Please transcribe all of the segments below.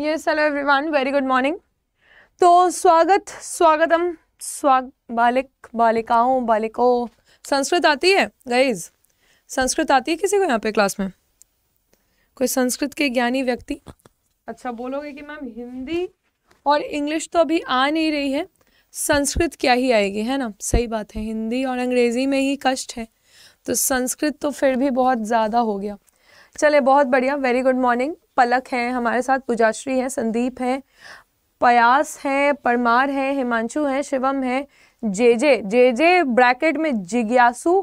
Yes hello everyone very good morning तो स्वागत स्वागतम स्वाग बालिक बालिकाओं बालिको संस्कृत आती है गईज संस्कृत आती है किसी को यहाँ पे क्लास में कोई संस्कृत के ज्ञानी व्यक्ति अच्छा बोलोगे कि मैम हिंदी और इंग्लिश तो अभी आ नहीं रही है संस्कृत क्या ही आएगी है ना सही बात है हिंदी और अंग्रेज़ी में ही कष्ट है तो संस्कृत तो फिर भी बहुत ज़्यादा हो गया चले बहुत बढ़िया वेरी गुड मॉर्निंग पलक हैं हमारे साथ पूजाश्री हैं संदीप हैं पयास हैं परमार हैं हिमांशु हैं शिवम हैं जे जे जे जे ब्रैकेट में जिज्ञासु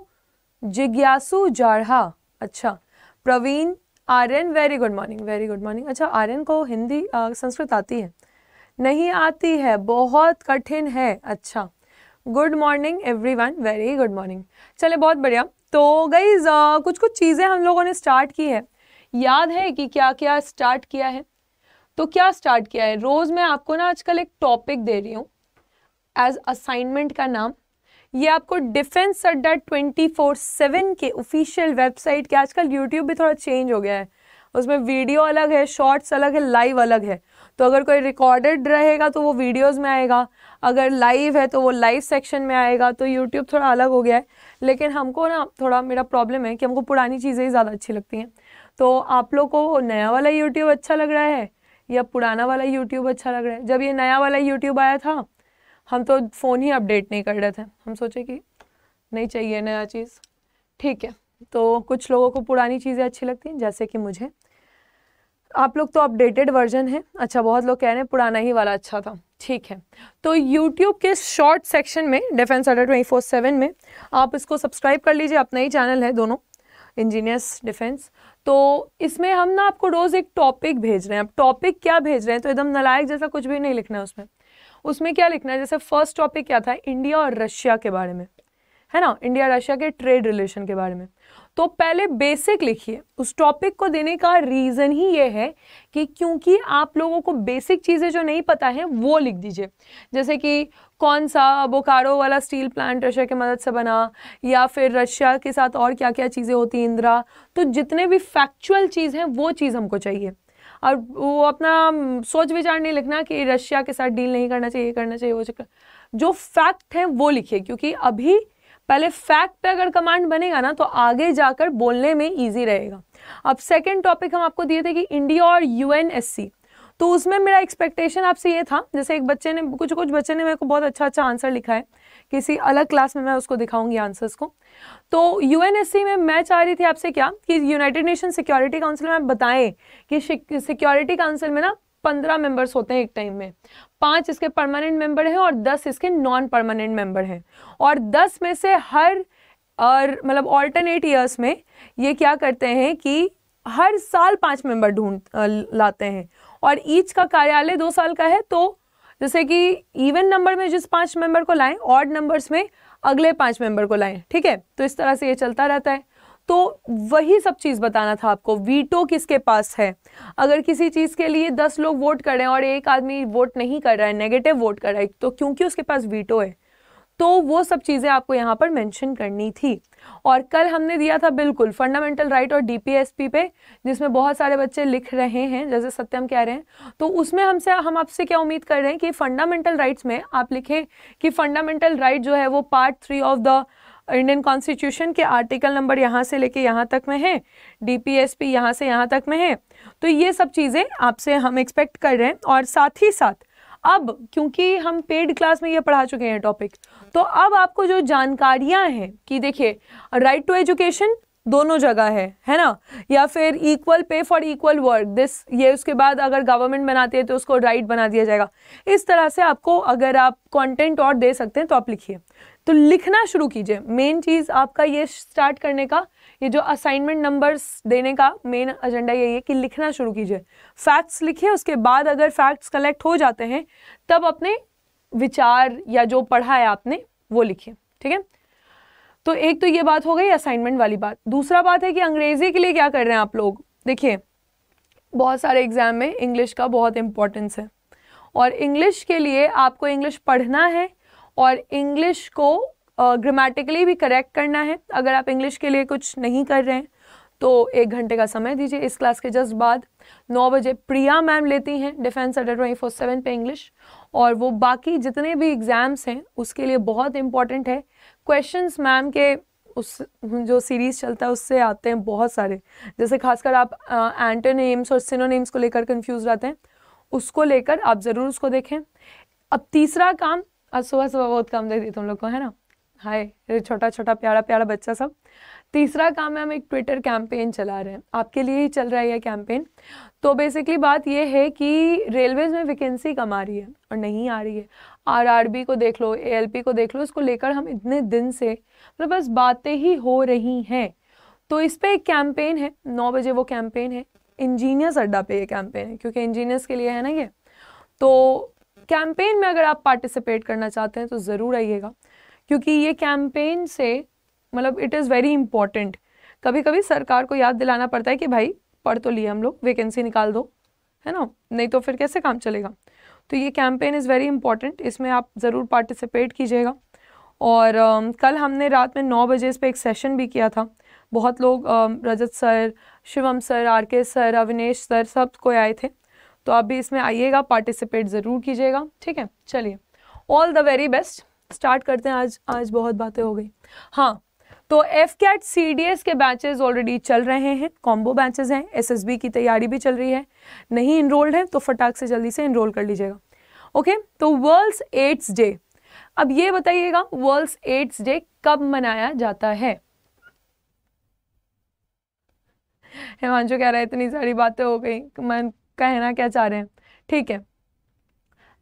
जिज्ञासु जाढ़ा अच्छा Praveen Aryan very good morning very good morning अच्छा आर्यन को हिंदी आ, संस्कृत आती है नहीं आती है बहुत कठिन है अच्छा good morning everyone very good morning चले बहुत बढ़िया तो गई कुछ कुछ चीज़ें हम लोगों ने स्टार्ट की है याद है कि क्या क्या स्टार्ट किया है तो क्या स्टार्ट किया है रोज मैं आपको ना आजकल एक टॉपिक दे रही हूँ एज असाइनमेंट का नाम ये आपको defence Adda twenty four seven के ऑफिशियल वेबसाइट के आजकल यूट्यूब भी थोड़ा चेंज हो गया है उसमें वीडियो अलग है शॉर्ट्स अलग है लाइव अलग है तो अगर कोई रिकॉर्डेड रहेगा तो वो वीडियोस में आएगा अगर लाइव है तो वो लाइव सेक्शन में आएगा तो यूट्यूब थोड़ा अलग हो गया है लेकिन हमको ना थोड़ा मेरा प्रॉब्लम है कि हमको पुरानी चीज़ें ही ज़्यादा अच्छी लगती हैं तो आप लोग को नया वाला यूट्यूब अच्छा लग रहा है या पुराना वाला यूट्यूब अच्छा लग रहा है जब ये नया वाला यूट्यूब आया था हम तो फ़ोन ही अपडेट नहीं कर रहे थे हम सोचे कि नहीं चाहिए नया चीज़ ठीक है तो कुछ लोगों को पुरानी चीज़ें अच्छी लगती हैं जैसे कि मुझे आप लोग तो अपडेटेड वर्जन है अच्छा बहुत लोग कह रहे हैं पुराना ही वाला अच्छा था ठीक है तो यूट्यूब के शॉर्ट सेक्शन में defence Adda twenty four seven में आप इसको सब्सक्राइब कर लीजिए अपना ही चैनल है दोनों इंजीनियर्स डिफेंस तो इसमें हम ना आपको रोज़ एक टॉपिक भेज रहे हैं अब टॉपिक क्या भेज रहे हैं तो एकदम नलायक जैसा कुछ भी नहीं लिखना है उसमें उसमें क्या लिखना है जैसे फर्स्ट टॉपिक क्या था इंडिया और रशिया के बारे में है ना इंडिया रशिया के ट्रेड रिलेशन के बारे में तो पहले बेसिक लिखिए उस टॉपिक को देने का रीज़न ही ये है कि क्योंकि आप लोगों को बेसिक चीज़ें जो नहीं पता है वो लिख दीजिए जैसे कि कौन सा बोकारो वाला स्टील प्लांट रशिया की मदद से बना या फिर रशिया के साथ और क्या क्या चीज़ें होती इंदिरा तो जितने भी फैक्चुअल चीज़ हैं वो चीज़ हमको चाहिए और वो अपना सोच विचार नहीं लिखना कि रशिया के साथ डील नहीं करना चाहिए करना चाहिए वो जो फैक्ट है वो लिखिए क्योंकि अभी पहले फैक्ट पे अगर कमांड बनेगा ना तो आगे जाकर बोलने में ईजी रहेगा अब सेकेंड टॉपिक हम आपको दिए थे कि इंडिया और यूएनएससी तो उसमें मेरा एक्सपेक्टेशन आपसे ये था जैसे एक बच्चे ने कुछ कुछ बच्चे ने मेरे को बहुत अच्छा अच्छा आंसर लिखा है किसी अलग क्लास में मैं उसको दिखाऊंगी आंसर्स को तो यू में मैं चाह रही थी आपसे क्या कि यूनाइटेड नेशन सिक्योरिटी काउंसिल में आप बताएं कि सिक्योरिटी काउंसिल में ना पंद्रह मेंबर्स होते हैं एक टाइम में पांच इसके परमानेंट मेंबर हैं और दस इसके नॉन परमानेंट मेंबर हैं और दस में से हर और मतलब ऑल्टरनेट ईयर्स में ये क्या करते हैं कि हर साल पांच मेंबर ढूंढ लाते हैं और ईच का कार्यालय दो साल का है तो जैसे कि इवन नंबर में जिस पांच मेंबर को लाएं ऑड नंबर्स में अगले पांच मेंबर को लाएं ठीक है तो इस तरह से ये चलता रहता है तो वही सब चीज़ बताना था आपको वीटो किसके पास है अगर किसी चीज़ के लिए दस लोग वोट कर रहे हैं और एक आदमी वोट नहीं कर रहा है नेगेटिव वोट कर रहा है तो क्योंकि उसके पास वीटो है तो वो सब चीज़ें आपको यहाँ पर मेंशन करनी थी और कल हमने दिया था बिल्कुल फंडामेंटल राइट और डीपीएसपी पे जिसमें बहुत सारे बच्चे लिख रहे हैं जैसे सत्यम कह रहे हैं तो उसमें हमसे हम आपसे क्या उम्मीद कर रहे हैं कि फंडामेंटल राइट्स में आप लिखें कि फंडामेंटल राइट right जो है वो part three of the Indian constitution के आर्टिकल नंबर यहाँ से लेके यहाँ तक में है डीपीएसपी यहाँ से यहाँ तक में है तो ये सब चीज़ें आपसे हम एक्सपेक्ट कर रहे हैं और साथ ही साथ अब क्योंकि हम पेड क्लास में ये पढ़ा चुके हैं टॉपिक तो अब आपको जो जानकारियाँ हैं कि देखिए राइट टू एजुकेशन दोनों जगह है है ना या फिर equal pay for equal work this ये उसके बाद अगर गवर्नमेंट बनाती है तो उसको राइट बना दिया जाएगा इस तरह से आपको अगर आप कंटेंट और दे सकते हैं तो आप लिखिए तो लिखना शुरू कीजिए मेन चीज़ आपका ये स्टार्ट करने का ये जो असाइनमेंट नंबर्स देने का मेन एजेंडा यही है कि लिखना शुरू कीजिए फैक्ट्स लिखिए उसके बाद अगर फैक्ट्स कलेक्ट हो जाते हैं तब अपने विचार या जो पढ़ा है आपने वो लिखिए ठीक है तो एक तो ये बात हो गई असाइनमेंट वाली बात दूसरा बात है कि अंग्रेज़ी के लिए क्या कर रहे हैं आप लोग देखिए बहुत सारे एग्ज़ाम में इंग्लिश का बहुत इंपॉर्टेंस है और इंग्लिश के लिए आपको इंग्लिश पढ़ना है और इंग्लिश को ग्रामेटिकली uh, भी करेक्ट करना है अगर आप इंग्लिश के लिए कुछ नहीं कर रहे हैं तो एक घंटे का समय दीजिए इस क्लास के जस्ट बाद नौ बजे प्रिया मैम लेती हैं defence Adda twenty four seven पे इंग्लिश और वो बाकी जितने भी एग्ज़ाम्स हैं उसके लिए बहुत इंपॉर्टेंट है क्वेश्चंस मैम के उस जो सीरीज़ चलता है उससे आते हैं बहुत सारे जैसे खासकर आप एंटोनेम्स और सिनोनेम्स को लेकर कन्फ्यूज रहते हैं उसको लेकर आप ज़रूर उसको देखें अब तीसरा काम आज सुबह सुबह बहुत काम दे दी तुम लोग को है ना हाय छोटा छोटा प्यारा प्यारा बच्चा सब तीसरा काम है हम एक ट्विटर कैंपेन चला रहे हैं आपके लिए ही चल रहा है यह कैंपेन तो बेसिकली बात यह है कि रेलवेज़ में वैकेंसी कम आ रही है और नहीं आ रही है आरआरबी को देख लो एएलपी को देख लो इसको लेकर हम इतने दिन से मतलब बस बातें ही हो रही हैं तो इस पर एक कैंपेन है नौ बजे वो कैंपेन है इंजीनियर्स अड्डा पे ये कैंपेन है क्योंकि इंजीनियर्स के लिए है ना ये तो कैंपेन में अगर आप पार्टिसिपेट करना चाहते हैं तो ज़रूर आइएगा क्योंकि ये कैंपेन से मतलब इट इज़ वेरी इंपॉर्टेंट कभी कभी सरकार को याद दिलाना पड़ता है कि भाई पढ़ तो लिए हम लोग वैकेंसी निकाल दो है ना नहीं तो फिर कैसे काम चलेगा तो ये कैंपेन इज़ वेरी इंपॉर्टेंट इसमें आप ज़रूर पार्टिसिपेट कीजिएगा और uh, कल हमने रात में नौ बजे इस पर एक सेशन भी किया था बहुत लोग uh, Rajat sir Shivam sir R K sir Avinesh sir सब कोई आए थे तो आप भी इसमें आइएगा पार्टिसिपेट ज़रूर कीजिएगा ठीक है चलिए all the very best start करते हैं आज आज बहुत बातें हो गई हाँ तो AFCAT C D S के बैचेज ऑलरेडी चल रहे हैं कॉम्बो बैचेज हैं एस एस बी की तैयारी भी चल रही है नहीं इनरोल्ड है तो फटाक से जल्दी से इनरोल कर लीजिएगा ओके तो वर्ल्ड्स एड्स डे अब ये बताइएगा वर्ल्ड्स एड्स डे कब मनाया जाता है हिमांशु कह रहा है इतनी सारी बातें हो गई मैं कहना क्या चाह रहे हैं ठीक है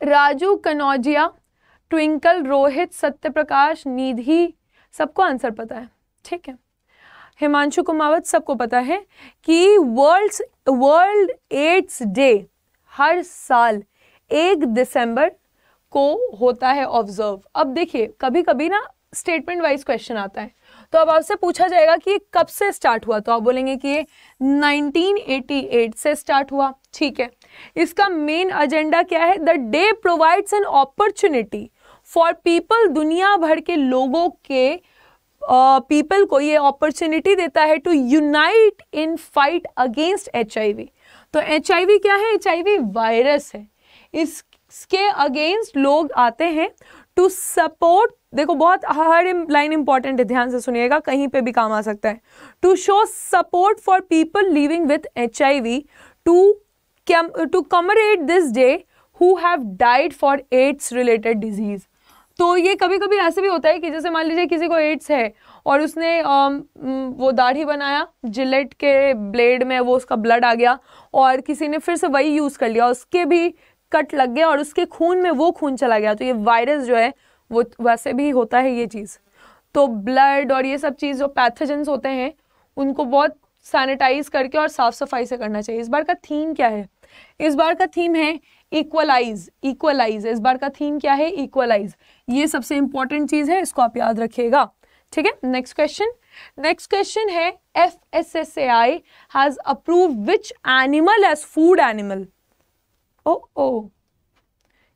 राजू कनौजिया ट्विंकल रोहित सत्यप्रकाश निधि सबको आंसर पता है ठीक है हिमांशु कुमावत सबको पता है कि वर्ल्ड वर्ल्ड एड्स डे हर साल एक दिसंबर को होता है ऑब्जर्व अब देखिए कभी कभी ना स्टेटमेंट वाइज क्वेश्चन आता है तो अब आपसे पूछा जाएगा कि ये कब से स्टार्ट हुआ तो आप बोलेंगे कि ये 1988 से स्टार्ट हुआ ठीक है इसका मेन एजेंडा क्या है the day provides an opportunity for people दुनिया भर के लोगों के पीपल uh, को ये अपॉर्चुनिटी देता है to unite in fight against H तो एच क्या है एच वायरस है इसके अगेंस्ट लोग आते हैं टू सपोर्ट देखो बहुत हर लाइन इंपॉर्टेंट है ध्यान से सुनिएगा कहीं पे भी काम आ सकता है to show support for people living with H I V to to commemorate this day who have died for AIDS related disease तो ये कभी कभी ऐसे भी होता है कि जैसे मान लीजिए किसी को एड्स है और उसने वो दाढ़ी बनाया जिलेट के ब्लेड में वो उसका ब्लड आ गया और किसी ने फिर से वही यूज़ कर लिया उसके भी कट लग गया और उसके खून में वो खून चला गया तो ये वायरस जो है वो वैसे भी होता है ये चीज़ तो ब्लड और ये सब चीज़ जो पैथोजेंस होते हैं उनको बहुत सैनिटाइज करके और साफ़ सफाई से करना चाहिए इस बार का थीम क्या है इस बार का थीम है इक्वलाइज इक्वलाइज इस बार का थीम क्या है इक्वलाइज ये सबसे इंपॉर्टेंट चीज़ है इसको आप याद रखिएगा ठीक है नेक्स्ट क्वेश्चन नेक्स्ट क्वेश्चन है F S S A I has approve which animal as food animal oh oh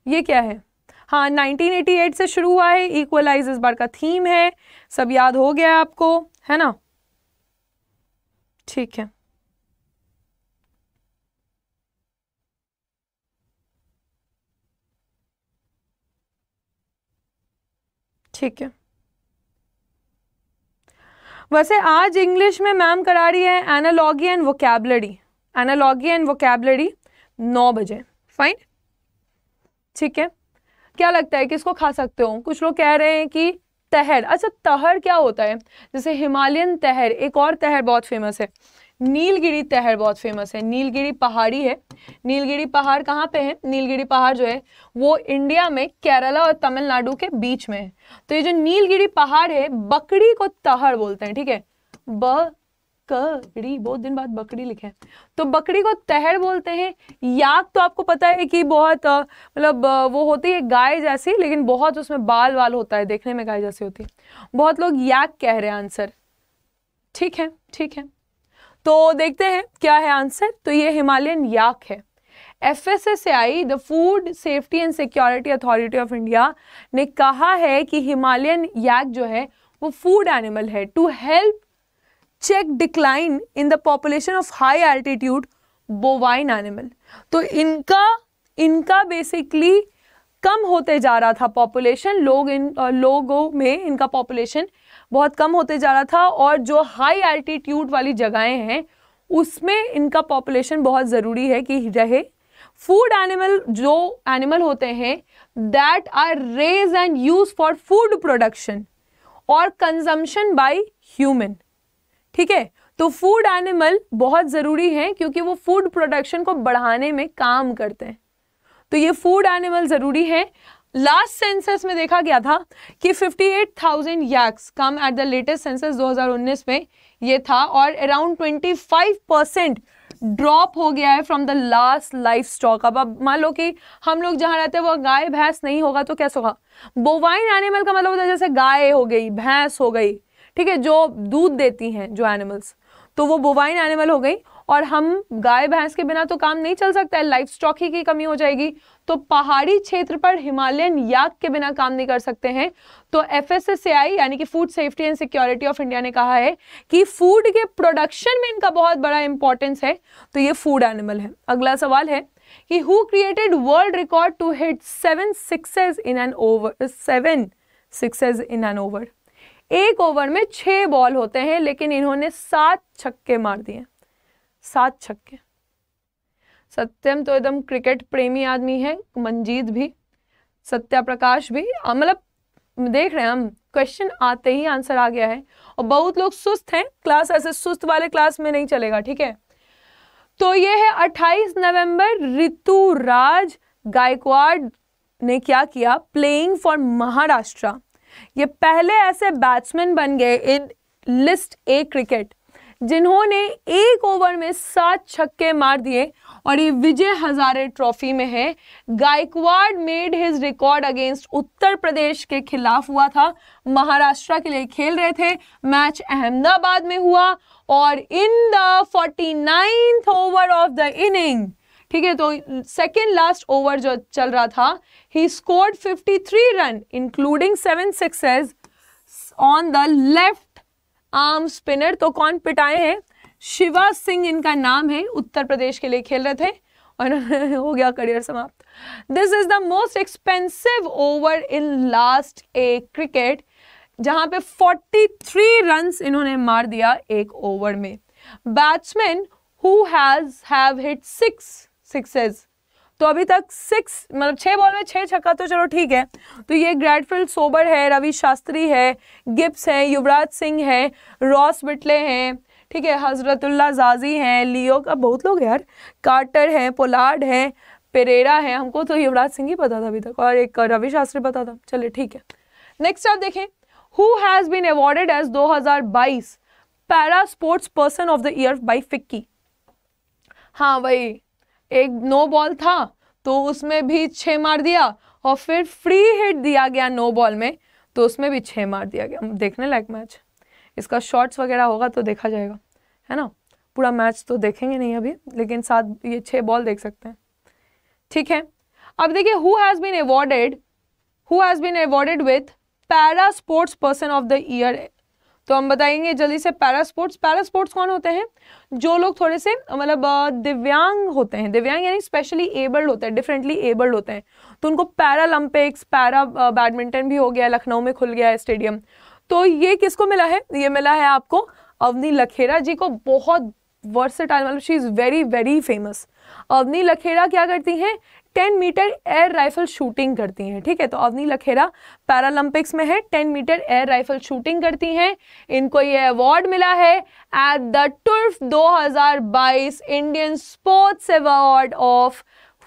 ये क्या है हाँ 1988 से शुरू हुआ है इक्वलाइज इस बार का थीम है सब याद हो गया आपको है ना ठीक है ठीक है वैसे आज इंग्लिश में मैम करा रही है analogy and vocabulary analogy and vocabulary नौ बजे फाइन ठीक है क्या लगता है किसको खा सकते हो कुछ लोग कह रहे हैं कि तहर अच्छा तहर क्या होता है जैसे हिमालयन तहर एक और तहर बहुत फेमस है नीलगिरी तहर बहुत फेमस है नीलगिरी पहाड़ी है नीलगिरी पहाड़ कहाँ पे है नीलगिरी पहाड़ जो है वो इंडिया में केरला और तमिलनाडु के बीच में है तो ये जो नीलगिरी पहाड़ है बकरी को तहर बोलते हैं ठीक है ब बकड़ी बहुत दिन बाद बकड़ी लिखे तो बकड़ी को तहर बोलते हैं याक तो आपको पता है कि बहुत मतलब वो होती है गाय जैसी लेकिन बहुत उसमें बाल वाल होता है देखने में गाय जैसी होती है बहुत लोग याक कह रहे हैं आंसर ठीक है ठीक है तो देखते हैं क्या है आंसर तो ये हिमालयन याक है F S S I the food safety and security authority of India ने कहा है कि हिमालयन याक जो है वो फूड एनिमल है to help check decline in the population of high altitude bovine animal तो इनका इनका बेसिकली कम होते जा रहा था पॉपुलेशन लोग इन लोगों में इनका पॉपुलेशन बहुत कम होते जा रहा था और जो हाई एल्टीट्यूड वाली जगहें हैं उसमें इनका पॉपुलेशन बहुत ज़रूरी है कि रहे फूड एनिमल जो एनिमल होते हैं that are raise and use for food production और कंजम्पशन बाय ह्यूमन ठीक है तो फूड एनिमल बहुत ज़रूरी हैं क्योंकि वो फूड प्रोडक्शन को बढ़ाने में काम करते हैं तो ये फूड एनिमल ज़रूरी हैं लास्ट सेंसस में देखा गया था कि 58,000 yaks come at the latest census 2019 में ये था और अराउंड 25 परसेंट ड्रॉप हो गया है from the last livestock अब अब मान लो कि हम लोग जहाँ रहते हैं वह गाय भैंस नहीं होगा तो कैसे होगा बोवाइन एनिमल का मतलब होता है जैसे गाय हो गई भैंस हो गई ठीक है जो दूध देती हैं जो एनिमल्स तो वो बोवाइन एनिमल हो गई और हम गाय भैंस के बिना तो काम नहीं चल सकता है लाइफ स्टॉक ही की कमी हो जाएगी तो पहाड़ी क्षेत्र पर हिमालयन याक के बिना काम नहीं कर सकते हैं तो एफ एस यानी कि food safety and security of India ने कहा है कि फूड के प्रोडक्शन में इनका बहुत बड़ा इंपॉर्टेंस है तो ये फूड एनिमल है अगला सवाल है कि who created world record to hit seven sixes in an over seven sixes in an over एक ओवर में छह बॉल होते हैं लेकिन इन्होंने सात छक्के मार दिए सात छक्के सत्यम तो एकदम क्रिकेट प्रेमी आदमी है मंजीत भी सत्या प्रकाश भी मतलब देख रहे हैं हम क्वेश्चन आते ही आंसर आ गया है और बहुत लोग सुस्त हैं क्लास ऐसे सुस्त वाले क्लास में नहीं चलेगा ठीक है तो ये है 28 नवंबर राज गायकवाड़ ने क्या किया प्लेइंग फॉर महाराष्ट्र ये पहले ऐसे बैट्समैन बन गए इन लिस्ट ए क्रिकेट जिन्होंने एक ओवर में सात छक्के मार दिए और ये विजय हजारे ट्रॉफी में है Gaikwad made his record against Uttar Pradesh के खिलाफ हुआ था महाराष्ट्र के लिए खेल रहे थे मैच अहमदाबाद में हुआ और in the forty over of the inning ठीक है तो सेकेंड लास्ट ओवर जो चल रहा था he scored 53 run including seven sixes on the left arm spinner तो कौन पिटाए हैं शिवा सिंह इनका नाम है उत्तर प्रदेश के लिए खेल रहे थे और हो गया करियर समाप्त this is the most expensive over in last A cricket जहां पे 43 रन्स इन्होंने मार दिया एक ओवर में batsman who has have hit six sixes तो अभी तक सिक्स मतलब छः बॉल में छः छक्का तो चलो ठीक है तो ये ग्रेडफिल्ड सोबर है रवि शास्त्री है गिप्स हैं युवराज सिंह है रॉस बिटले हैं ठीक है हजरतुल्ला जाजी हैं लियो का बहुत लोग यार कार्टर हैं पोलार्ड हैं पेरेरा है हमको तो युवराज सिंह ही पता था अभी तक और एक रवि शास्त्री पता था चलिए ठीक है नेक्स्ट आप देखें who has been awarded as 2022 para sports person of the year by FICCI हाँ भाई एक नो बॉल था तो उसमें भी छः मार दिया और फिर फ्री हिट दिया गया नो बॉल में तो उसमें भी छः मार दिया गया देखने लायक मैच इसका शॉट्स वगैरह होगा तो देखा जाएगा है ना पूरा मैच तो देखेंगे नहीं अभी लेकिन साथ ये छः बॉल देख सकते हैं ठीक है अब देखिए who has been awarded who has been awarded with para sports person of the year तो हम बताएंगे जल्दी से पैरा स्पोर्ट्स पैरा स्पोर्ट्स कौन होते हैं जो लोग थोड़े से मतलब दिव्यांग होते हैं दिव्यांग यानी स्पेशली एबल्ड होते हैं डिफरेंटली एबल्ड होते हैं तो उनको पैरालंपिक्स पैरा बैडमिंटन भी हो गया लखनऊ में खुल गया है स्टेडियम तो ये किसको मिला है ये मिला है आपको अवनी लखेरा जी को बहुत वर्सेटाइल मतलब she is very very famous Avani Lekhara क्या करती हैं 10 मीटर एयर राइफल शूटिंग करती हैं ठीक है तो अवनी लखेरा पैरालंपिक्स में है 10 मीटर एयर राइफल शूटिंग करती हैं इनको ये अवार्ड मिला है at the turf 2022 Indian sports award of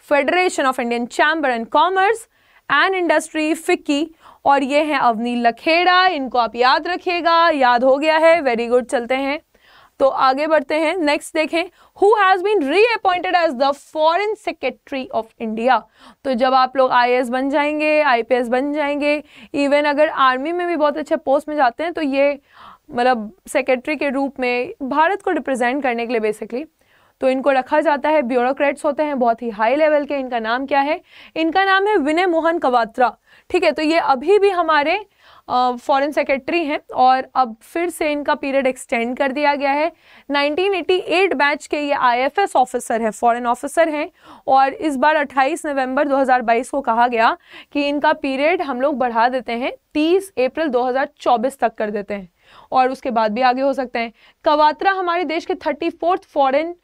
federation of Indian chamber and commerce and industry FICCI और ये हैं अवनी लखेड़ा इनको आप याद रखिएगा याद हो गया है वेरी गुड चलते हैं तो आगे बढ़ते हैं नेक्स्ट देखें who has been reappointed as the foreign secretary of India तो जब आप लोग आई बन जाएंगे आई बन जाएंगे इवन अगर आर्मी में भी बहुत अच्छे पोस्ट में जाते हैं तो ये मतलब सेक्रेटरी के रूप में भारत को रिप्रेजेंट करने के लिए बेसिकली तो इनको रखा जाता है ब्यूरोक्रेट्स होते हैं बहुत ही हाई लेवल के इनका नाम क्या है इनका नाम है विनय मोहन कवात्रा ठीक है तो ये अभी भी हमारे फॉरेन सेक्रेटरी हैं और अब फिर से इनका पीरियड एक्सटेंड कर दिया गया है 1988 बैच के ये आईएफएस ऑफिसर हैं फॉरेन ऑफिसर हैं और इस बार 28 नवंबर 2022 को कहा गया कि इनका पीरियड हम लोग बढ़ा देते हैं 30 अप्रैल 2024 तक कर देते हैं और उसके बाद भी आगे हो सकते हैं कवात्रा हमारे देश के thirty fourth foreign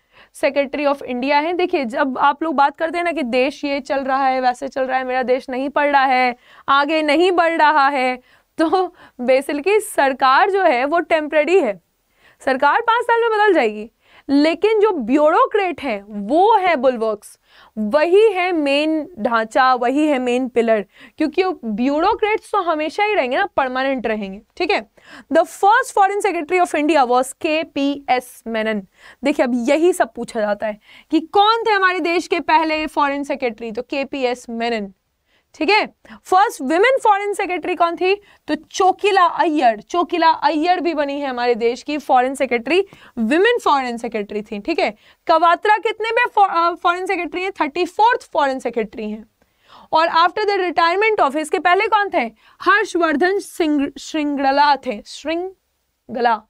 secretary of India है देखिए जब आप लोग बात करते हैं ना कि देश ये चल रहा है वैसे चल रहा है मेरा देश नहीं पढ़ रहा है आगे नहीं बढ़ रहा है तो बेसिकली सरकार जो है वो टेम्प्रेरी है सरकार पाँच साल में बदल जाएगी लेकिन जो ब्यूरोक्रेट है वो है बुलवर्क्स वही है मेन ढांचा वही है मेन पिलर क्योंकि ब्यूरोक्रेट्स तो हमेशा ही रहेंगे ना परमानेंट रहेंगे ठीक है the first foreign secretary of India was K P S Menon देखिए अब यही सब पूछा जाता है कि कौन थे हमारे देश के पहले फॉरेन सेक्रेटरी तो के पी एस मेनन ठीक है फर्स्ट विमेन फॉरेन सेक्रेटरी कौन थी तो चोकिला अय्यर चोकिला अय्यर भी बनी है हमारे देश की foreign secretary women foreign secretary थी ठीक है कवात्रा कितने में फॉरेन सेक्रेटरी है थर्टी फोर्थ फॉरेन सेक्रेटरी है और आफ्टर द रिटायरमेंट ऑफ इसके पहले कौन थे हर्षवर्धन श्रृंगला थे श्रृंगला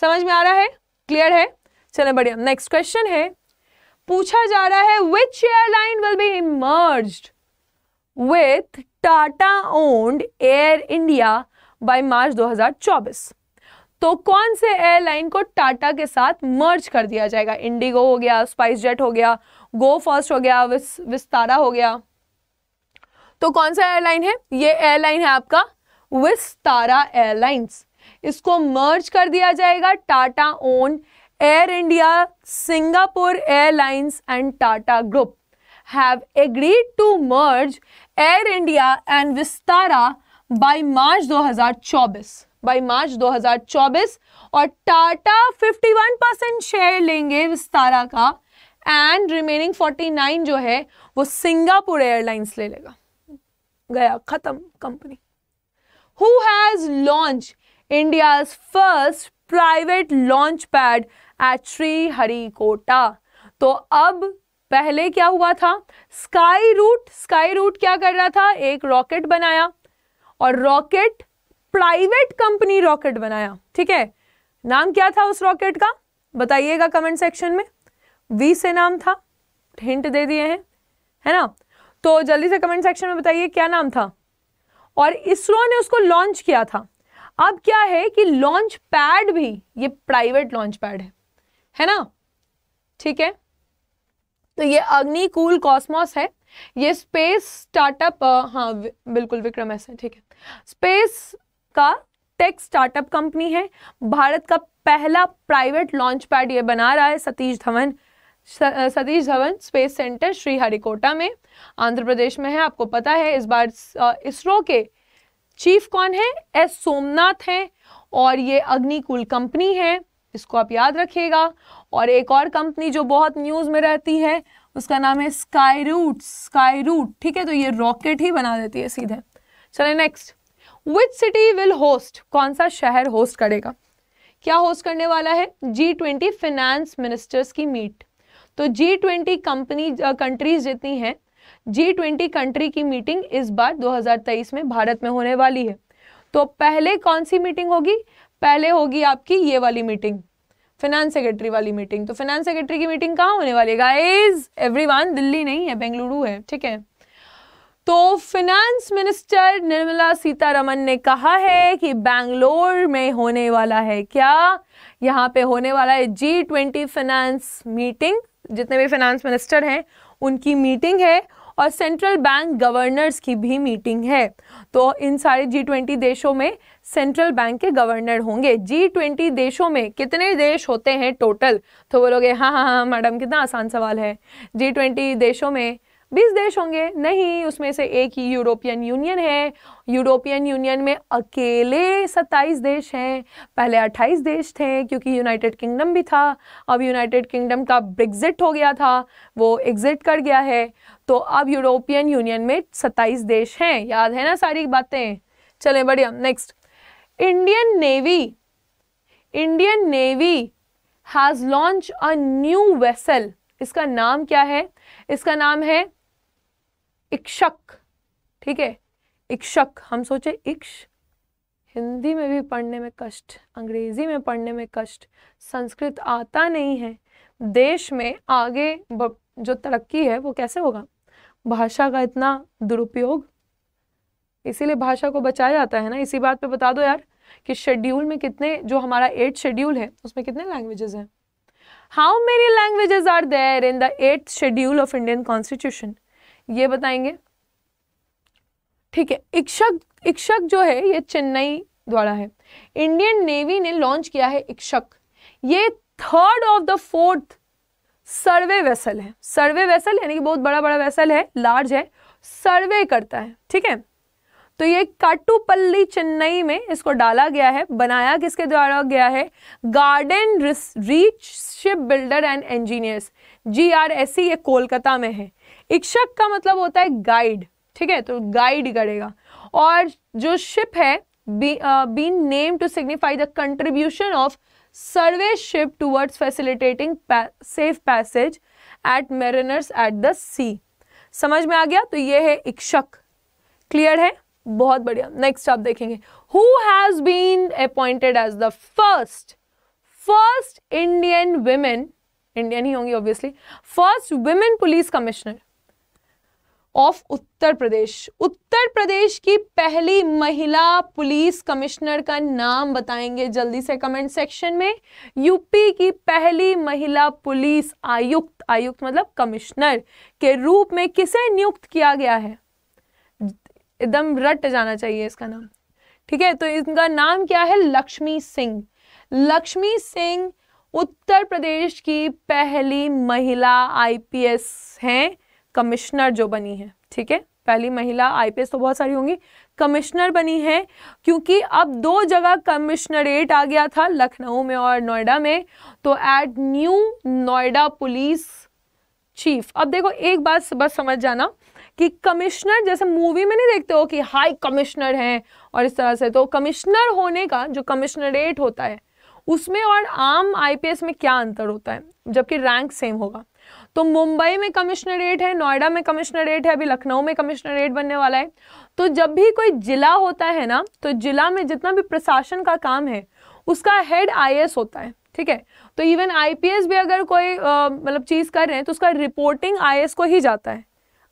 समझ में आ रहा है क्लियर है चले बढ़िया नेक्स्ट क्वेश्चन है पूछा जा रहा है which airline will be emerged with Tata owned Air India by March 2024 तो कौन से एयरलाइन को टाटा के साथ मर्ज कर दिया जाएगा इंडिगो हो गया स्पाइस जेट हो गया गो फर्स्ट हो गया विस, विस्तारा हो गया तो कौन सा एयरलाइन है ये एयरलाइन है आपका विस्तारा एयरलाइंस इसको मर्ज कर दिया जाएगा Tata own Air India Singapore Airlines and Tata group have agreed to merge Air India and Vistara by March 2024 by March 2024 और टाटा 51 परसेंट शेयर लेंगे विस्तारा का एंड रिमेनिंग 49 जो है वो सिंगापुर एयरलाइंस ले लेगा गया खत्म company who has launch India first private launch pad at Sriharikota तो अब पहले क्या हुआ था स्काई रूट स्काई रूट क्या कर रहा था एक रॉकेट बनाया और रॉकेट प्राइवेट कंपनी रॉकेट बनाया ठीक है नाम क्या था उस रॉकेट का बताइएगा कमेंट सेक्शन में वी से नाम था हिंट दे दिए हैं है ना तो जल्दी से कमेंट सेक्शन में बताइए क्या नाम था और इसरो ने उसको लॉन्च किया था अब क्या है कि लॉन्च पैड भी ये प्राइवेट लॉन्च पैड है है ना ठीक है तो ये अग्नि कूल कॉस्मॉस है ये स्पेस स्टार्टअप हाँ बिल्कुल विक्रम ऐसा ठीक है स्पेस का टेक स्टार्टअप कंपनी है भारत का पहला प्राइवेट लॉन्च पैड ये बना रहा है सतीश धवन सतीश धवन स्पेस सेंटर श्रीहरिकोटा में आंध्र प्रदेश में है आपको पता है इस बार इसरो के चीफ कौन है एस सोमनाथ हैं और ये अग्निकुल कंपनी है इसको आप याद रखिएगा और एक और कंपनी जो बहुत न्यूज़ में रहती है उसका नाम है स्काई रूट स्काई रूट ठीक है तो ये रॉकेट ही बना देती है सीधे चले next which city will host कौन सा शहर होस्ट करेगा क्या होस्ट करने वाला है जी ट्वेंटी फिनेंस मिनिस्टर्स की मीट तो जी ट्वेंटी कंपनी कंट्रीज जितनी हैं जी ट्वेंटी कंट्री की मीटिंग इस बार 2023 में भारत में होने वाली है तो पहले कौन सी मीटिंग होगी पहले होगी आपकी ये वाली मीटिंग फाइनेंस सेक्रेटरी वाली मीटिंग तो फाइनेंस सेक्रेटरी की मीटिंग कहाँ होने वाली है गाइज एवरीवन दिल्ली नहीं है बेंगलुरु है ठीक है तो फिनेंस मिनिस्टर निर्मला सीतारमन ने कहा है कि बैंगलोर में होने वाला है क्या यहाँ पे होने वाला है जी ट्वेंटी फिनेंस मीटिंग जितने भी फिनेंस मिनिस्टर हैं उनकी मीटिंग है और सेंट्रल बैंक गवर्नर्स की भी मीटिंग है तो इन सारे जी ट्वेंटी देशों में सेंट्रल बैंक के गवर्नर होंगे जी ट्वेंटी देशों में कितने देश होते हैं टोटल तो बोलोगे हाँ हाँ हाँ मैडम कितना आसान सवाल है जी ट्वेंटी देशों में बीस देश होंगे नहीं उसमें से एक ही यूरोपियन यूनियन है यूरोपियन यूनियन में अकेले सत्ताईस देश हैं पहले अट्ठाईस देश थे क्योंकि यूनाइटेड किंगडम भी था अब यूनाइटेड किंगडम का ब्रिग्जिट हो गया था वो एग्ज़िट कर गया है तो अब यूरोपियन यूनियन में सत्ताईस देश हैं याद है ना सारी बातें चलें बढ़िया next Indian Navy Indian Navy has launch a new vessel इसका नाम क्या है इसका नाम है इक्शक ठीक है इक्शक हम सोचे इक्ष हिंदी में भी पढ़ने में कष्ट अंग्रेजी में पढ़ने में कष्ट संस्कृत आता नहीं है देश में आगे जो तरक्की है वो कैसे होगा भाषा का इतना दुरुपयोग इसीलिए भाषा को बचाया जाता है ना इसी बात पे बता दो यार कि शेड्यूल में कितने जो हमारा एट शेड्यूल है उसमें कितने लैंग्वेजेस हैं how many languages are there in the eight schedule of Indian constitution ये बताएंगे ठीक है इक्षक इक्षक जो है ये चेन्नई द्वारा है इंडियन नेवी ने लॉन्च किया है इक्षक ये third of the fourth survey vessel है सर्वे वेसल यानी कि बहुत बड़ा बड़ा वेसल है लार्ज है सर्वे करता है ठीक है तो ये काटूपल्ली चेन्नई में इसको डाला गया है बनाया किसके द्वारा गया है Garden Reach ship builder and engineers G R S C ये कोलकाता में है इक्षक का मतलब होता है गाइड ठीक है तो गाइड करेगा और जो शिप है been name to signify the contribution of survey ship towards facilitating safe passage at at at the sea समझ में आ गया तो ये है इक्षक क्लियर है बहुत बढ़िया नेक्स्ट आप देखेंगे who has been appointed as the first first Indian women Indian ही होंगी obviously first women police commissioner of Uttar Pradesh Uttar Pradesh की पहली महिला पुलिस कमिश्नर का नाम बताएंगे जल्दी से कमेंट सेक्शन में यूपी की पहली महिला पुलिस आयुक्त आयुक्त मतलब कमिश्नर के रूप में किसे नियुक्त किया गया है एकदम रट जाना चाहिए इसका नाम ठीक है तो इनका नाम क्या है लक्ष्मी सिंह लक्ष्मी सिंह उत्तर प्रदेश की पहली महिला आईपीएस हैं कमिश्नर जो बनी है ठीक है पहली महिला आईपीएस तो बहुत सारी होंगी कमिश्नर बनी है क्योंकि अब दो जगह कमिश्नरेट आ गया था लखनऊ में और नोएडा में तो at new Noida police chief अब देखो एक बात बस समझ जाना कि कमिश्नर जैसे मूवी में नहीं देखते हो कि हाई कमिश्नर हैं और इस तरह से तो कमिश्नर होने का जो कमिश्नरेट होता है उसमें और आम आईपीएस में क्या अंतर होता है जबकि रैंक सेम होगा तो मुंबई में कमिश्नरेट है नोएडा में कमिश्नरेट है अभी लखनऊ में कमिश्नरेट बनने वाला है तो जब भी कोई जिला होता है ना तो जिला में जितना भी प्रशासन का काम है उसका हेड आई होता है ठीक है तो इवन आईपीएस भी अगर कोई मतलब चीज़ कर रहे हैं तो उसका रिपोर्टिंग आई को ही जाता है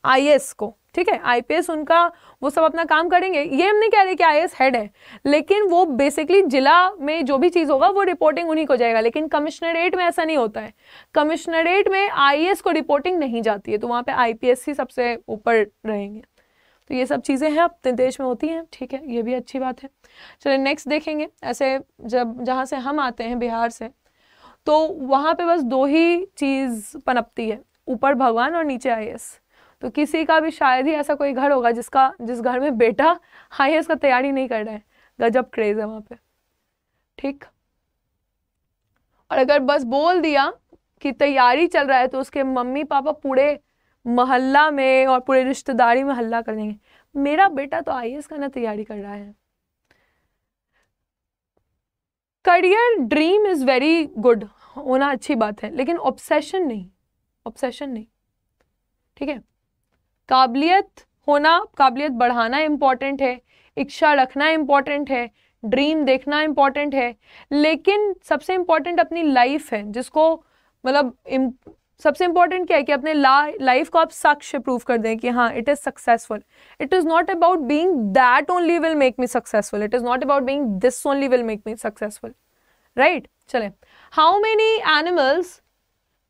आईएएस को ठीक है आईपीएस उनका वो सब अपना काम करेंगे ये हम नहीं कह रहे कि आईएएस हेड है लेकिन वो बेसिकली जिला में जो भी चीज़ होगा वो रिपोर्टिंग उन्हीं को जाएगा लेकिन कमिश्नरेट में ऐसा नहीं होता है कमिश्नरेट में आईएएस को रिपोर्टिंग नहीं जाती है तो वहाँ पे आई ही सबसे ऊपर रहेंगे तो ये सब चीज़ें हैं अपने देश में होती हैं ठीक है ये भी अच्छी बात है चलिए नेक्स्ट देखेंगे ऐसे जब जहाँ से हम आते हैं बिहार से तो वहाँ पे बस दो ही चीज़ पनपती है ऊपर भगवान और नीचे आईएएस तो किसी का भी शायद ही ऐसा कोई घर होगा जिसका जिस घर में बेटा हाईएस का तैयारी नहीं कर रहा है गजब क्रेज है वहाँ पे ठीक और अगर बस बोल दिया कि तैयारी चल रहा है तो उसके मम्मी पापा पूरे मोहल्ला में और पूरे रिश्तेदारी में हल्ला कर देंगे मेरा बेटा तो आई का ना तैयारी कर रहा है career dream is very good होना अच्छी बात है लेकिन ऑब्सेशन नहीं ऑब्सेशन नहीं ठीक है काबिलियत होना काबिलियत बढ़ाना इम्पॉर्टेंट है इच्छा रखना इम्पॉर्टेंट है ड्रीम देखना इम्पॉर्टेंट है लेकिन सबसे इम्पॉर्टेंट अपनी लाइफ है जिसको मतलब सबसे इम्पॉर्टेंट क्या है कि अपने लाइफ को आप साक्ष्य प्रूव कर दें कि हाँ it is successful it is not about being that only will make me successful it is not about being this only will make me successful right चले how many animals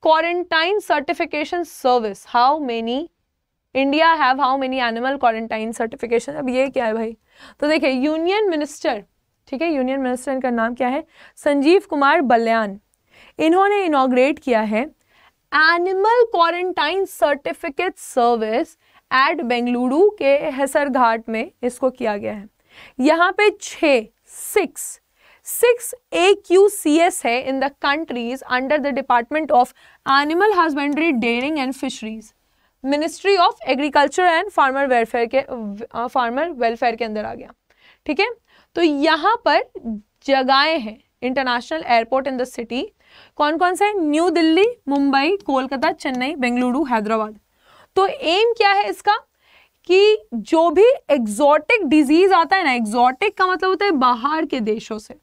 quarantine certification service how many India have how many animal quarantine certification अब ये क्या है भाई तो देखिए union minister ठीक है यूनियन मिनिस्टर इनका नाम क्या है संजीव कुमार बल्यान इन्होंने इनाग्रेट किया है animal quarantine certificate service at Bengaluru के हसर घाट में इसको किया गया है यहाँ पे छः six six A Q C S है in the countries under the department of animal husbandry dairying and fisheries ministry of agriculture and farmer welfare के फार्मर वेलफेयर के अंदर आ गया ठीक है तो यहाँ पर जगहें हैं international airport in the city कौन कौन सा है न्यू दिल्ली मुंबई कोलकाता चेन्नई बेंगलुरु हैदराबाद तो एम क्या है इसका कि जो भी एग्जॉटिक डिजीज आता है ना एग्जॉटिक का मतलब होता है बाहर के देशों से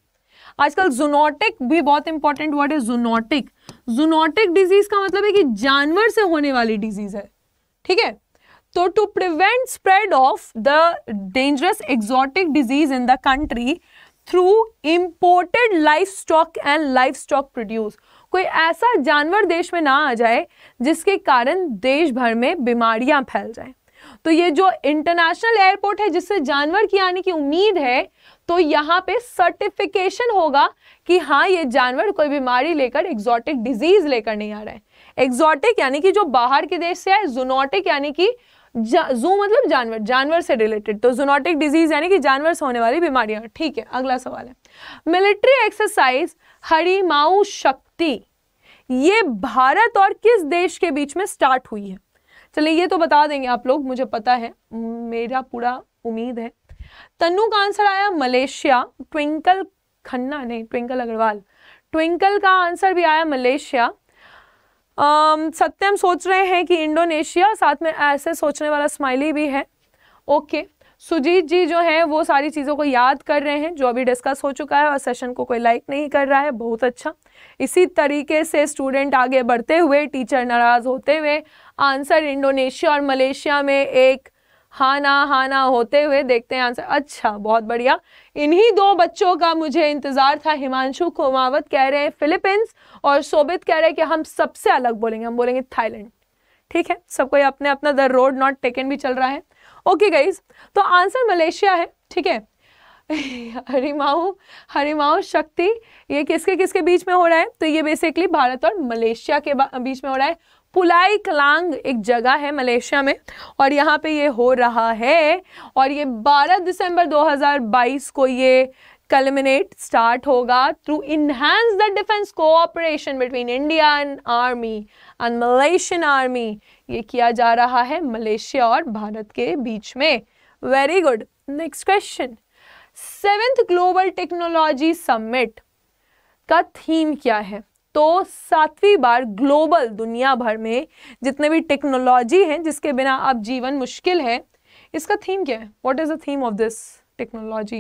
आजकल जूनोटिक भी बहुत इंपॉर्टेंट वर्ड है जूनोटिक जूनोटिक डिजीज का मतलब है कि जानवर से होने वाली डिजीज है ठीक है तो to prevent spread of the dangerous exotic disease in the country through imported livestock and livestock produce कोई ऐसा जानवर देश में ना आ जाए जिसके कारण देश भर में बीमारियां फैल जाए तो ये जो इंटरनेशनल एयरपोर्ट है जिससे जानवर की आने की उम्मीद है तो यहाँ पे सर्टिफिकेशन होगा कि हाँ ये जानवर कोई बीमारी लेकर एग्जॉटिक डिजीज लेकर नहीं आ रहा है एक्सोटिक यानी कि जो बाहर के देश से आए जूनोटिक यानी कि जू मतलब जानवर जानवर से रिलेटेड तो जूनोटिक डिजीज यानी कि जानवर से होने वाली बीमारियां ठीक है अगला सवाल है मिलिट्री एक्सरसाइज माऊ शक्ति ये भारत और किस देश के बीच में स्टार्ट हुई है चलिए ये तो बता देंगे आप लोग मुझे पता है मेरा पूरा उम्मीद है तनु का आंसर आया मलेशिया ट्विंकल खन्ना नहीं ट्विंकल अग्रवाल ट्विंकल का आंसर भी आया मलेशिया सत्यम सोच रहे हैं कि इंडोनेशिया साथ में ऐसे सोचने वाला स्माइली भी है ओके okay. सुजीत जी जो हैं वो सारी चीज़ों को याद कर रहे हैं जो अभी डिस्कस हो चुका है और सेशन को कोई लाइक नहीं कर रहा है बहुत अच्छा इसी तरीके से स्टूडेंट आगे बढ़ते हुए टीचर नाराज़ होते हुए आंसर इंडोनेशिया और मलेशिया में एक हा ना हा ना होते हुए देखते हैं आंसर अच्छा बहुत बढ़िया इन्हीं दो बच्चों का मुझे इंतजार था हिमांशु कुमावत कह रहे हैं फिलीपींस और सोबित कह रहे हैं कि हम सबसे अलग बोलेंगे हम बोलेंगे थाईलैंड ठीक है सबको अपने अपना द रोड नॉट टेकन भी चल रहा है ओके गाइज तो आंसर मलेशिया है ठीक है हरिमाऊ हरिमाऊ शक्ति ये किसके किसके बीच में हो रहा है तो ये बेसिकली भारत और मलेशिया के बीच में हो रहा है पुलाई कलांग एक जगह है मलेशिया में और यहाँ पे ये हो रहा है और ये 12 दिसंबर 2022 को ये कलमिनेट स्टार्ट होगा through enhance the defence cooperation between Indian army and Malaysian army ये किया जा रहा है मलेशिया और भारत के बीच में very good next question seventh global technology summit का थीम क्या है तो सातवीं बार ग्लोबल दुनिया भर में जितने भी टेक्नोलॉजी हैं जिसके बिना अब जीवन मुश्किल है इसका थीम क्या है what is the theme of this technology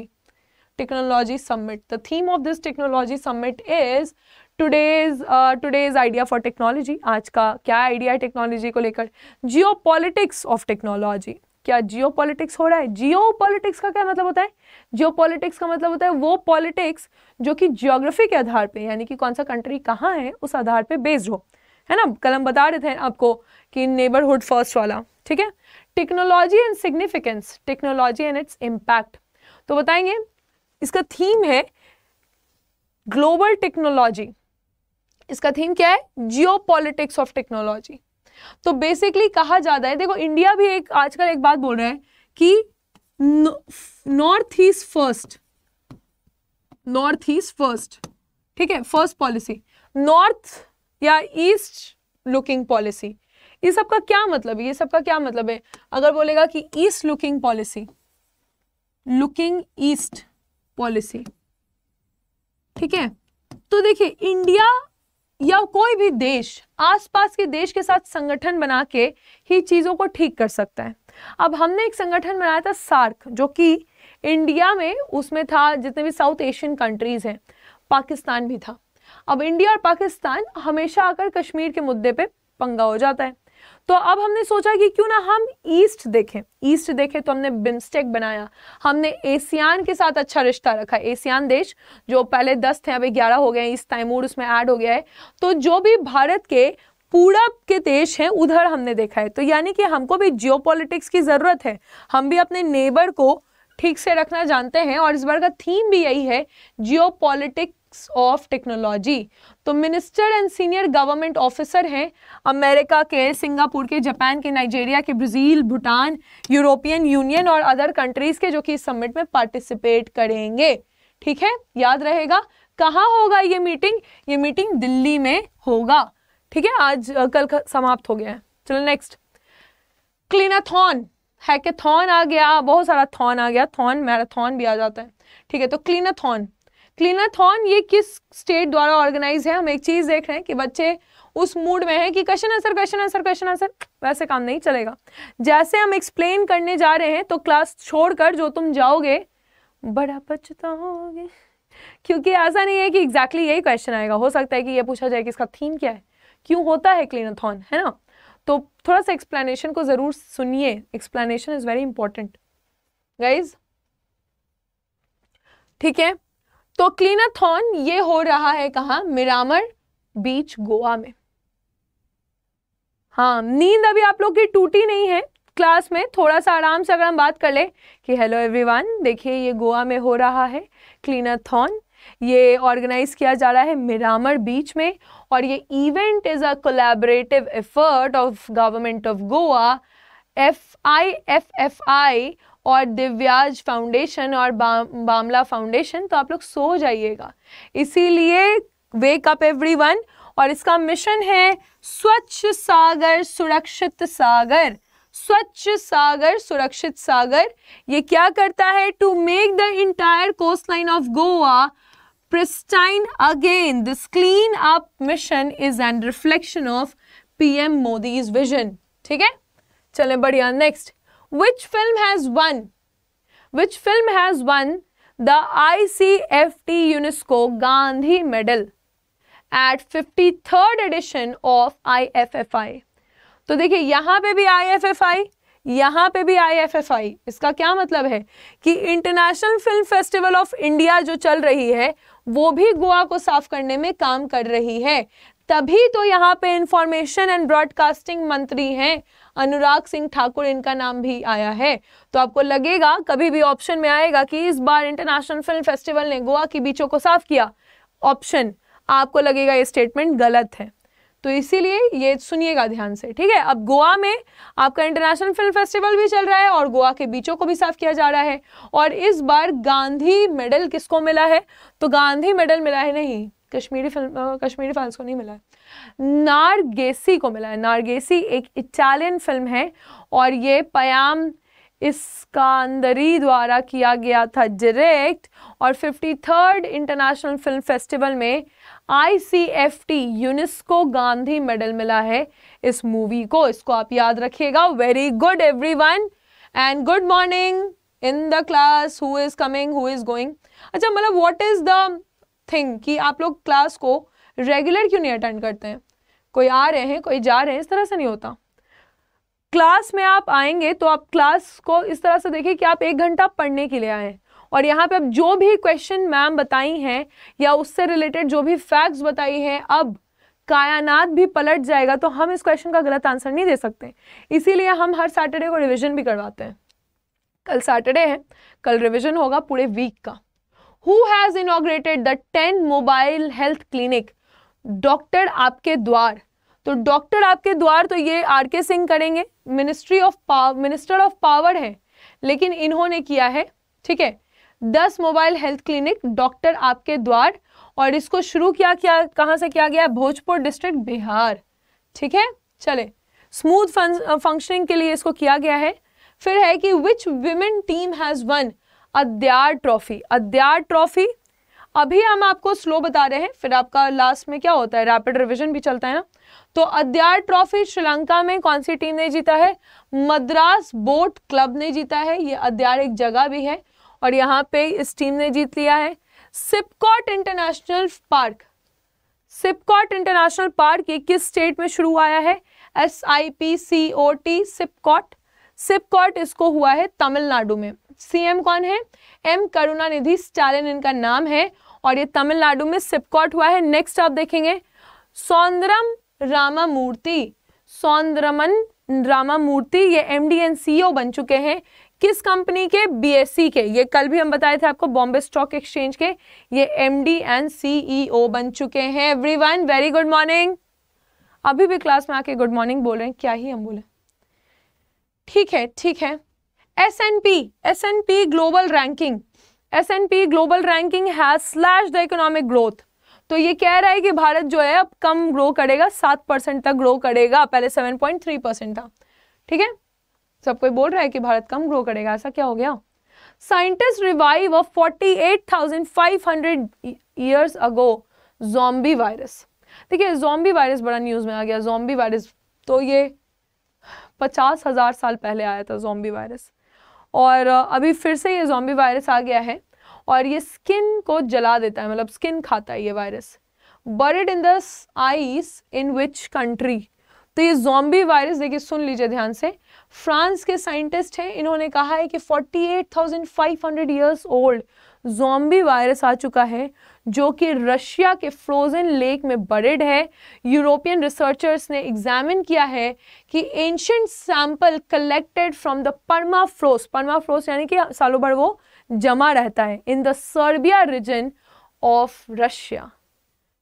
technology summit the theme of this technology summit is today's today's idea for technology आज का क्या आइडिया है टेक्नोलॉजी को लेकर जियो पॉलिटिक्स ऑफ टेक्नोलॉजी क्या जियो पॉलिटिक्स हो रहा है जियो पॉलिटिक्स का क्या मतलब होता है जियो पॉलिटिक्स का मतलब होता है वो पॉलिटिक्स जो कि जियोग्राफी के आधार पे यानी कि कौन सा कंट्री कहाँ है उस आधार पे बेस्ड हो है ना कलम बता रहे थे आपको कि नेबरहुड फर्स्ट वाला ठीक है technology and significance technology and its impact तो बताएंगे इसका थीम है ग्लोबल टेक्नोलॉजी इसका थीम क्या है जियो पॉलिटिक्स ऑफ टेक्नोलॉजी तो बेसिकली कहा जाता है देखो इंडिया भी एक आजकल एक बात बोल रहा है कि north east first north east first ठीक है फर्स्ट पॉलिसी नॉर्थ या ईस्ट लुकिंग पॉलिसी ये सब का क्या मतलब है ये सब का क्या मतलब है अगर बोलेगा कि east looking policy looking east policy ठीक है तो देखिए इंडिया या कोई भी देश आसपास के देश के साथ संगठन बना के ही चीज़ों को ठीक कर सकता है अब हमने एक संगठन बनाया था सार्क जो कि इंडिया में उसमें था जितने भी साउथ एशियन कंट्रीज़ हैं पाकिस्तान भी था अब इंडिया और पाकिस्तान हमेशा आकर कश्मीर के मुद्दे पे पंगा हो जाता है तो अब हमने सोचा कि क्यों ना हम ईस्ट देखें ईस्ट देखें तो हमने बिम्स्टेक बनाया हमने एशियान के साथ अच्छा रिश्ता रखा एशियान देश जो पहले दस थे अभी ग्यारह हो गए ईस्ट तैमूर उसमें ऐड हो गया है तो जो भी भारत के पूरब के देश हैं उधर हमने देखा है तो यानी कि हमको भी जियोपॉलिटिक्स की ज़रूरत है हम भी अपने नेबर को ठीक से रखना जानते हैं और इस बार का थीम भी यही है जियो ऑफ टेक्नोलॉजी तो minister and senior government officer हैं अमेरिका के सिंगापुर के जापान के नाइजीरिया के ब्राज़ील भूटान यूरोपियन यूनियन और अदर कंट्रीज़ के जो कि इस समिट में पार्टिसिपेट करेंगे ठीक है याद रहेगा कहाँ होगा ये मीटिंग ये मीटिंग दिल्ली में होगा ठीक है आज कल समाप्त हो गया है चलो नेक्स्ट क्लिनाथॉन हैकेथन आ गया बहुत सारा थॉन आ गया थॉन मैराथन भी आ जाता है ठीक है तो क्लीनाथॉन क्लीनाथॉन ये किस स्टेट द्वारा ऑर्गेनाइज है हम एक चीज़ देख रहे हैं कि बच्चे उस मूड में है कि question answer question answer question answer वैसे काम नहीं चलेगा जैसे हम एक्सप्लेन करने जा रहे हैं तो क्लास छोड़कर जो तुम जाओगे बड़ा पचताओगे क्योंकि ऐसा नहीं है कि एग्जैक्टली exactly यही क्वेश्चन आएगा हो सकता है कि ये पूछा जाए कि इसका थीम क्या है क्यों होता है क्लीनाथॉन है ना तो थोड़ा सा एक्सप्लेनेशन को ज़रूर सुनिए explanation is very important guys ठीक है तो क्लीनाथॉन ये हो रहा है कहा मिरामर बीच गोवा में हाँ नींद अभी आप लोग की टूटी नहीं है क्लास में थोड़ा सा आराम से अगर हम बात कर ले कि हेलो एवरीवन देखिए ये गोवा में हो रहा है क्लीनाथॉन ये ऑर्गेनाइज किया जा रहा है मिरामर बीच में और ये event is a collaborative effort of government of Goa F I F F I और दिव्याज फाउंडेशन और बा, बामला फाउंडेशन तो आप लोग सो जाइएगा इसीलिए वेक अप एवरीवन और इसका मिशन है स्वच्छ सागर सुरक्षित सागर स्वच्छ सागर सुरक्षित सागर ये क्या करता है to make the entire coast line of Goa pristine again. This clean up mission is an reflection of PM Modi's vision. ठीक है चलें बढ़िया next which film has won which film has won the I C F T UNESCO Gandhi medal at fifty third edition of I F F I तो देखिए यहाँ पे भी आई F F आई यहां पर भी आई इसका क्या मतलब है कि international film festival of India जो चल रही है वो भी गोवा को साफ करने में काम कर रही है तभी तो यहाँ पे इंफॉर्मेशन एंड ब्रॉडकास्टिंग मंत्री हैं अनुराग सिंह ठाकुर इनका नाम भी आया है तो आपको लगेगा कभी भी ऑप्शन में आएगा कि इस बार इंटरनेशनल फिल्म फेस्टिवल ने गोवा की बीचों को साफ किया ऑप्शन आपको लगेगा ये स्टेटमेंट गलत है तो इसीलिए ये सुनिएगा ध्यान से ठीक है अब गोवा में आपका इंटरनेशनल फिल्म फेस्टिवल भी चल रहा है और गोवा के बीचों को भी साफ किया जा रहा है और इस बार गांधी मेडल किसको मिला है तो गांधी मेडल मिला है नहीं कश्मीरी फिल्म कश्मीरी फैंस को नहीं मिला है नारगेसी को मिला है नारगेसी एक इटालियन फिल्म है और ये पयाम इसकांदरी द्वारा किया गया था डायरेक्ट और fifty third international film festival में आईसीएफटी यूनेस्को गांधी मेडल मिला है इस मूवी को इसको आप याद रखिएगा very good everyone and good morning in the class who is coming who is going अच्छा मतलब व्हाट इज द थिंग कि आप लोग क्लास को रेगुलर क्यों नहीं अटेंड करते हैं कोई आ रहे हैं कोई जा रहे हैं इस तरह से नहीं होता क्लास में आप आएंगे तो आप क्लास को इस तरह से देखिए कि आप एक घंटा पढ़ने के लिए आए और यहाँ पे अब जो भी क्वेश्चन मैम बताई हैं या उससे रिलेटेड जो भी फैक्ट्स बताई हैं अब कायानात भी पलट जाएगा तो हम इस क्वेश्चन का गलत आंसर नहीं दे सकते इसीलिए हम हर सैटरडे को रिविजन भी करवाते हैं कल सैटरडे है कल रिविजन होगा पूरे वीक का who has integrated the ten mobile health clinic doctor आपके द्वार तो डॉक्टर आपके द्वार तो ये आर के सिंह करेंगे ministry of power minister of power है लेकिन इन्होंने किया है ठीक है दस मोबाइल हेल्थ क्लिनिक डॉक्टर आपके द्वार और इसको शुरू किया क्या कहाँ से किया गया भोजपुर डिस्ट्रिक्ट बिहार ठीक है चले स्मूथ फंक्शनिंग के लिए इसको किया गया है फिर है कि which women team has won Adyar trophy Adyar trophy अभी हम आपको स्लो बता रहे हैं फिर आपका लास्ट में क्या होता है रैपिड रिविजन भी चलता है ना तो अद्यार ट्रॉफी श्रीलंका में कौन सी टीम ने जीता है मद्रास बोट क्लब ने जीता है ये अद्यार एक जगह भी है और यहाँ पे इस टीम ने जीत लिया है SIPCOT international park SIPCOT international park ये किस स्टेट में शुरू आया है S I P C O T SIPCOT SIPCOT इसको हुआ है तमिलनाडु में सीएम कौन है एम करुणानिधि स्टालिन इनका नाम है और ये तमिलनाडु में सिपकॉट हुआ है नेक्स्ट आप देखेंगे सौंदरम रामामूर्ति सौंदरमन रामामूर्ति ये M D and C O बन चुके हैं किस कंपनी के बीएससी e के ये कल भी हम बताए थे आपको बॉम्बे स्टॉक एक्सचेंज के ये एमडी एंड सीईओ बन चुके हैं एवरीवन वेरी गुड मॉर्निंग अभी भी क्लास में आके गुड मॉर्निंग बोल रहे हैं क्या ही हम बोले ठीक है ठीक है S and P S and P global ranking S and P global ranking has slash the economic growth तो ये कह रहा है कि भारत जो है अब कम ग्रो करेगा सात परसेंट तक ग्रो करेगा पहले सेवन पॉइंट थ्री परसेंट था ठीक है सब कोई बोल रहा है कि भारत कम ग्रो करेगा ऐसा क्या हो गया scientist revive of forty eight thousand five hundred years ago zombie virus देखिए जोम्बी वायरस बड़ा न्यूज़ में आ गया जोम्बी वायरस तो ये पचास हज़ार साल पहले आया था जोम्बी वायरस और अभी फिर से ये जोम्बी वायरस आ गया है और ये स्किन को जला देता है मतलब स्किन खाता है ये वायरस बर्ड इन दस आइस इन विच कंट्री तो ये जोम्बी वायरस देखिए सुन लीजिए ध्यान से फ्रांस के साइंटिस्ट हैं इन्होंने कहा है कि 48,500 इयर्स ओल्ड जोम्बी वायरस आ चुका है जो कि रशिया के फ्रोजन लेक में बरेड है यूरोपियन रिसर्चर्स ने एग्जामिन किया है कि ancient sample collected from the permafrost permafrost यानी कि सालों भर वो जमा रहता है इन द सर्बिया रीजन ऑफ रशिया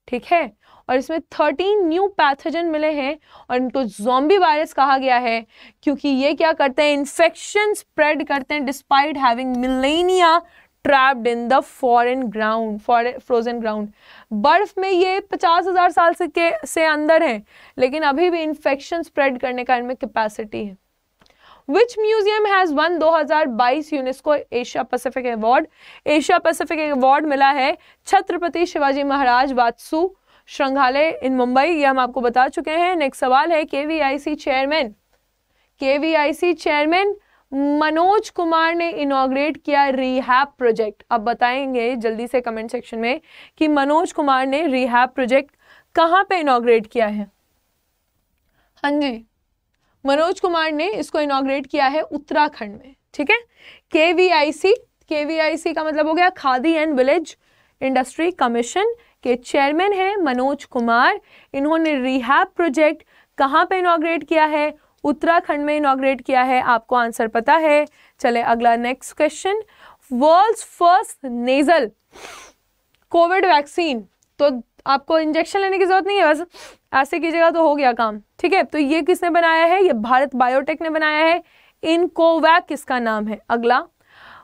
ठीक है और इसमें थर्टीन न्यू पैथोजन मिले हैं और इनको जोम्बी वायरस कहा गया है क्योंकि ये क्या करते हैं इन्फेक्शन स्प्रेड करते हैं despite having millennia trapped in the frozen ground frozen ground बर्फ में ये पचास हज़ार साल से के से अंदर है लेकिन अभी भी इन्फेक्शन स्प्रेड करने का इनमें कैपेसिटी है which museum has won 2022 UNESCO Asia Pacific award Asia Pacific award मिला है छत्रपति शिवाजी महाराज वात्सु श्रृंगालय इन मुंबई ये हम आपको बता चुके हैं नेक्स्ट सवाल है के चेयरमैन के चेयरमैन मनोज कुमार ने इनोग्रेट किया रिहैप प्रोजेक्ट अब बताएंगे जल्दी से कमेंट सेक्शन में कि मनोज कुमार ने रिहैप प्रोजेक्ट कहाँ पे इनोग्रेट किया है हाँ जी मनोज कुमार ने इसको इनोग्रेट किया है उत्तराखंड में ठीक है के वी आई सी के वी आई सी का मतलब हो गया Khadi and village industry commission के चेयरमैन हैं मनोज कुमार इन्होंने रिहैब प्रोजेक्ट कहाँ पे इनाग्रेट किया है उत्तराखंड में इनाग्रेट किया है आपको आंसर पता है चले अगला next question world first nasal covid vaccine तो आपको इंजेक्शन लेने की जरूरत नहीं है बस ऐसे कीजिएगा तो हो गया काम ठीक है तो ये किसने बनाया है ये भारत बायोटेक ने बनाया है इनकोवैक किसका नाम है अगला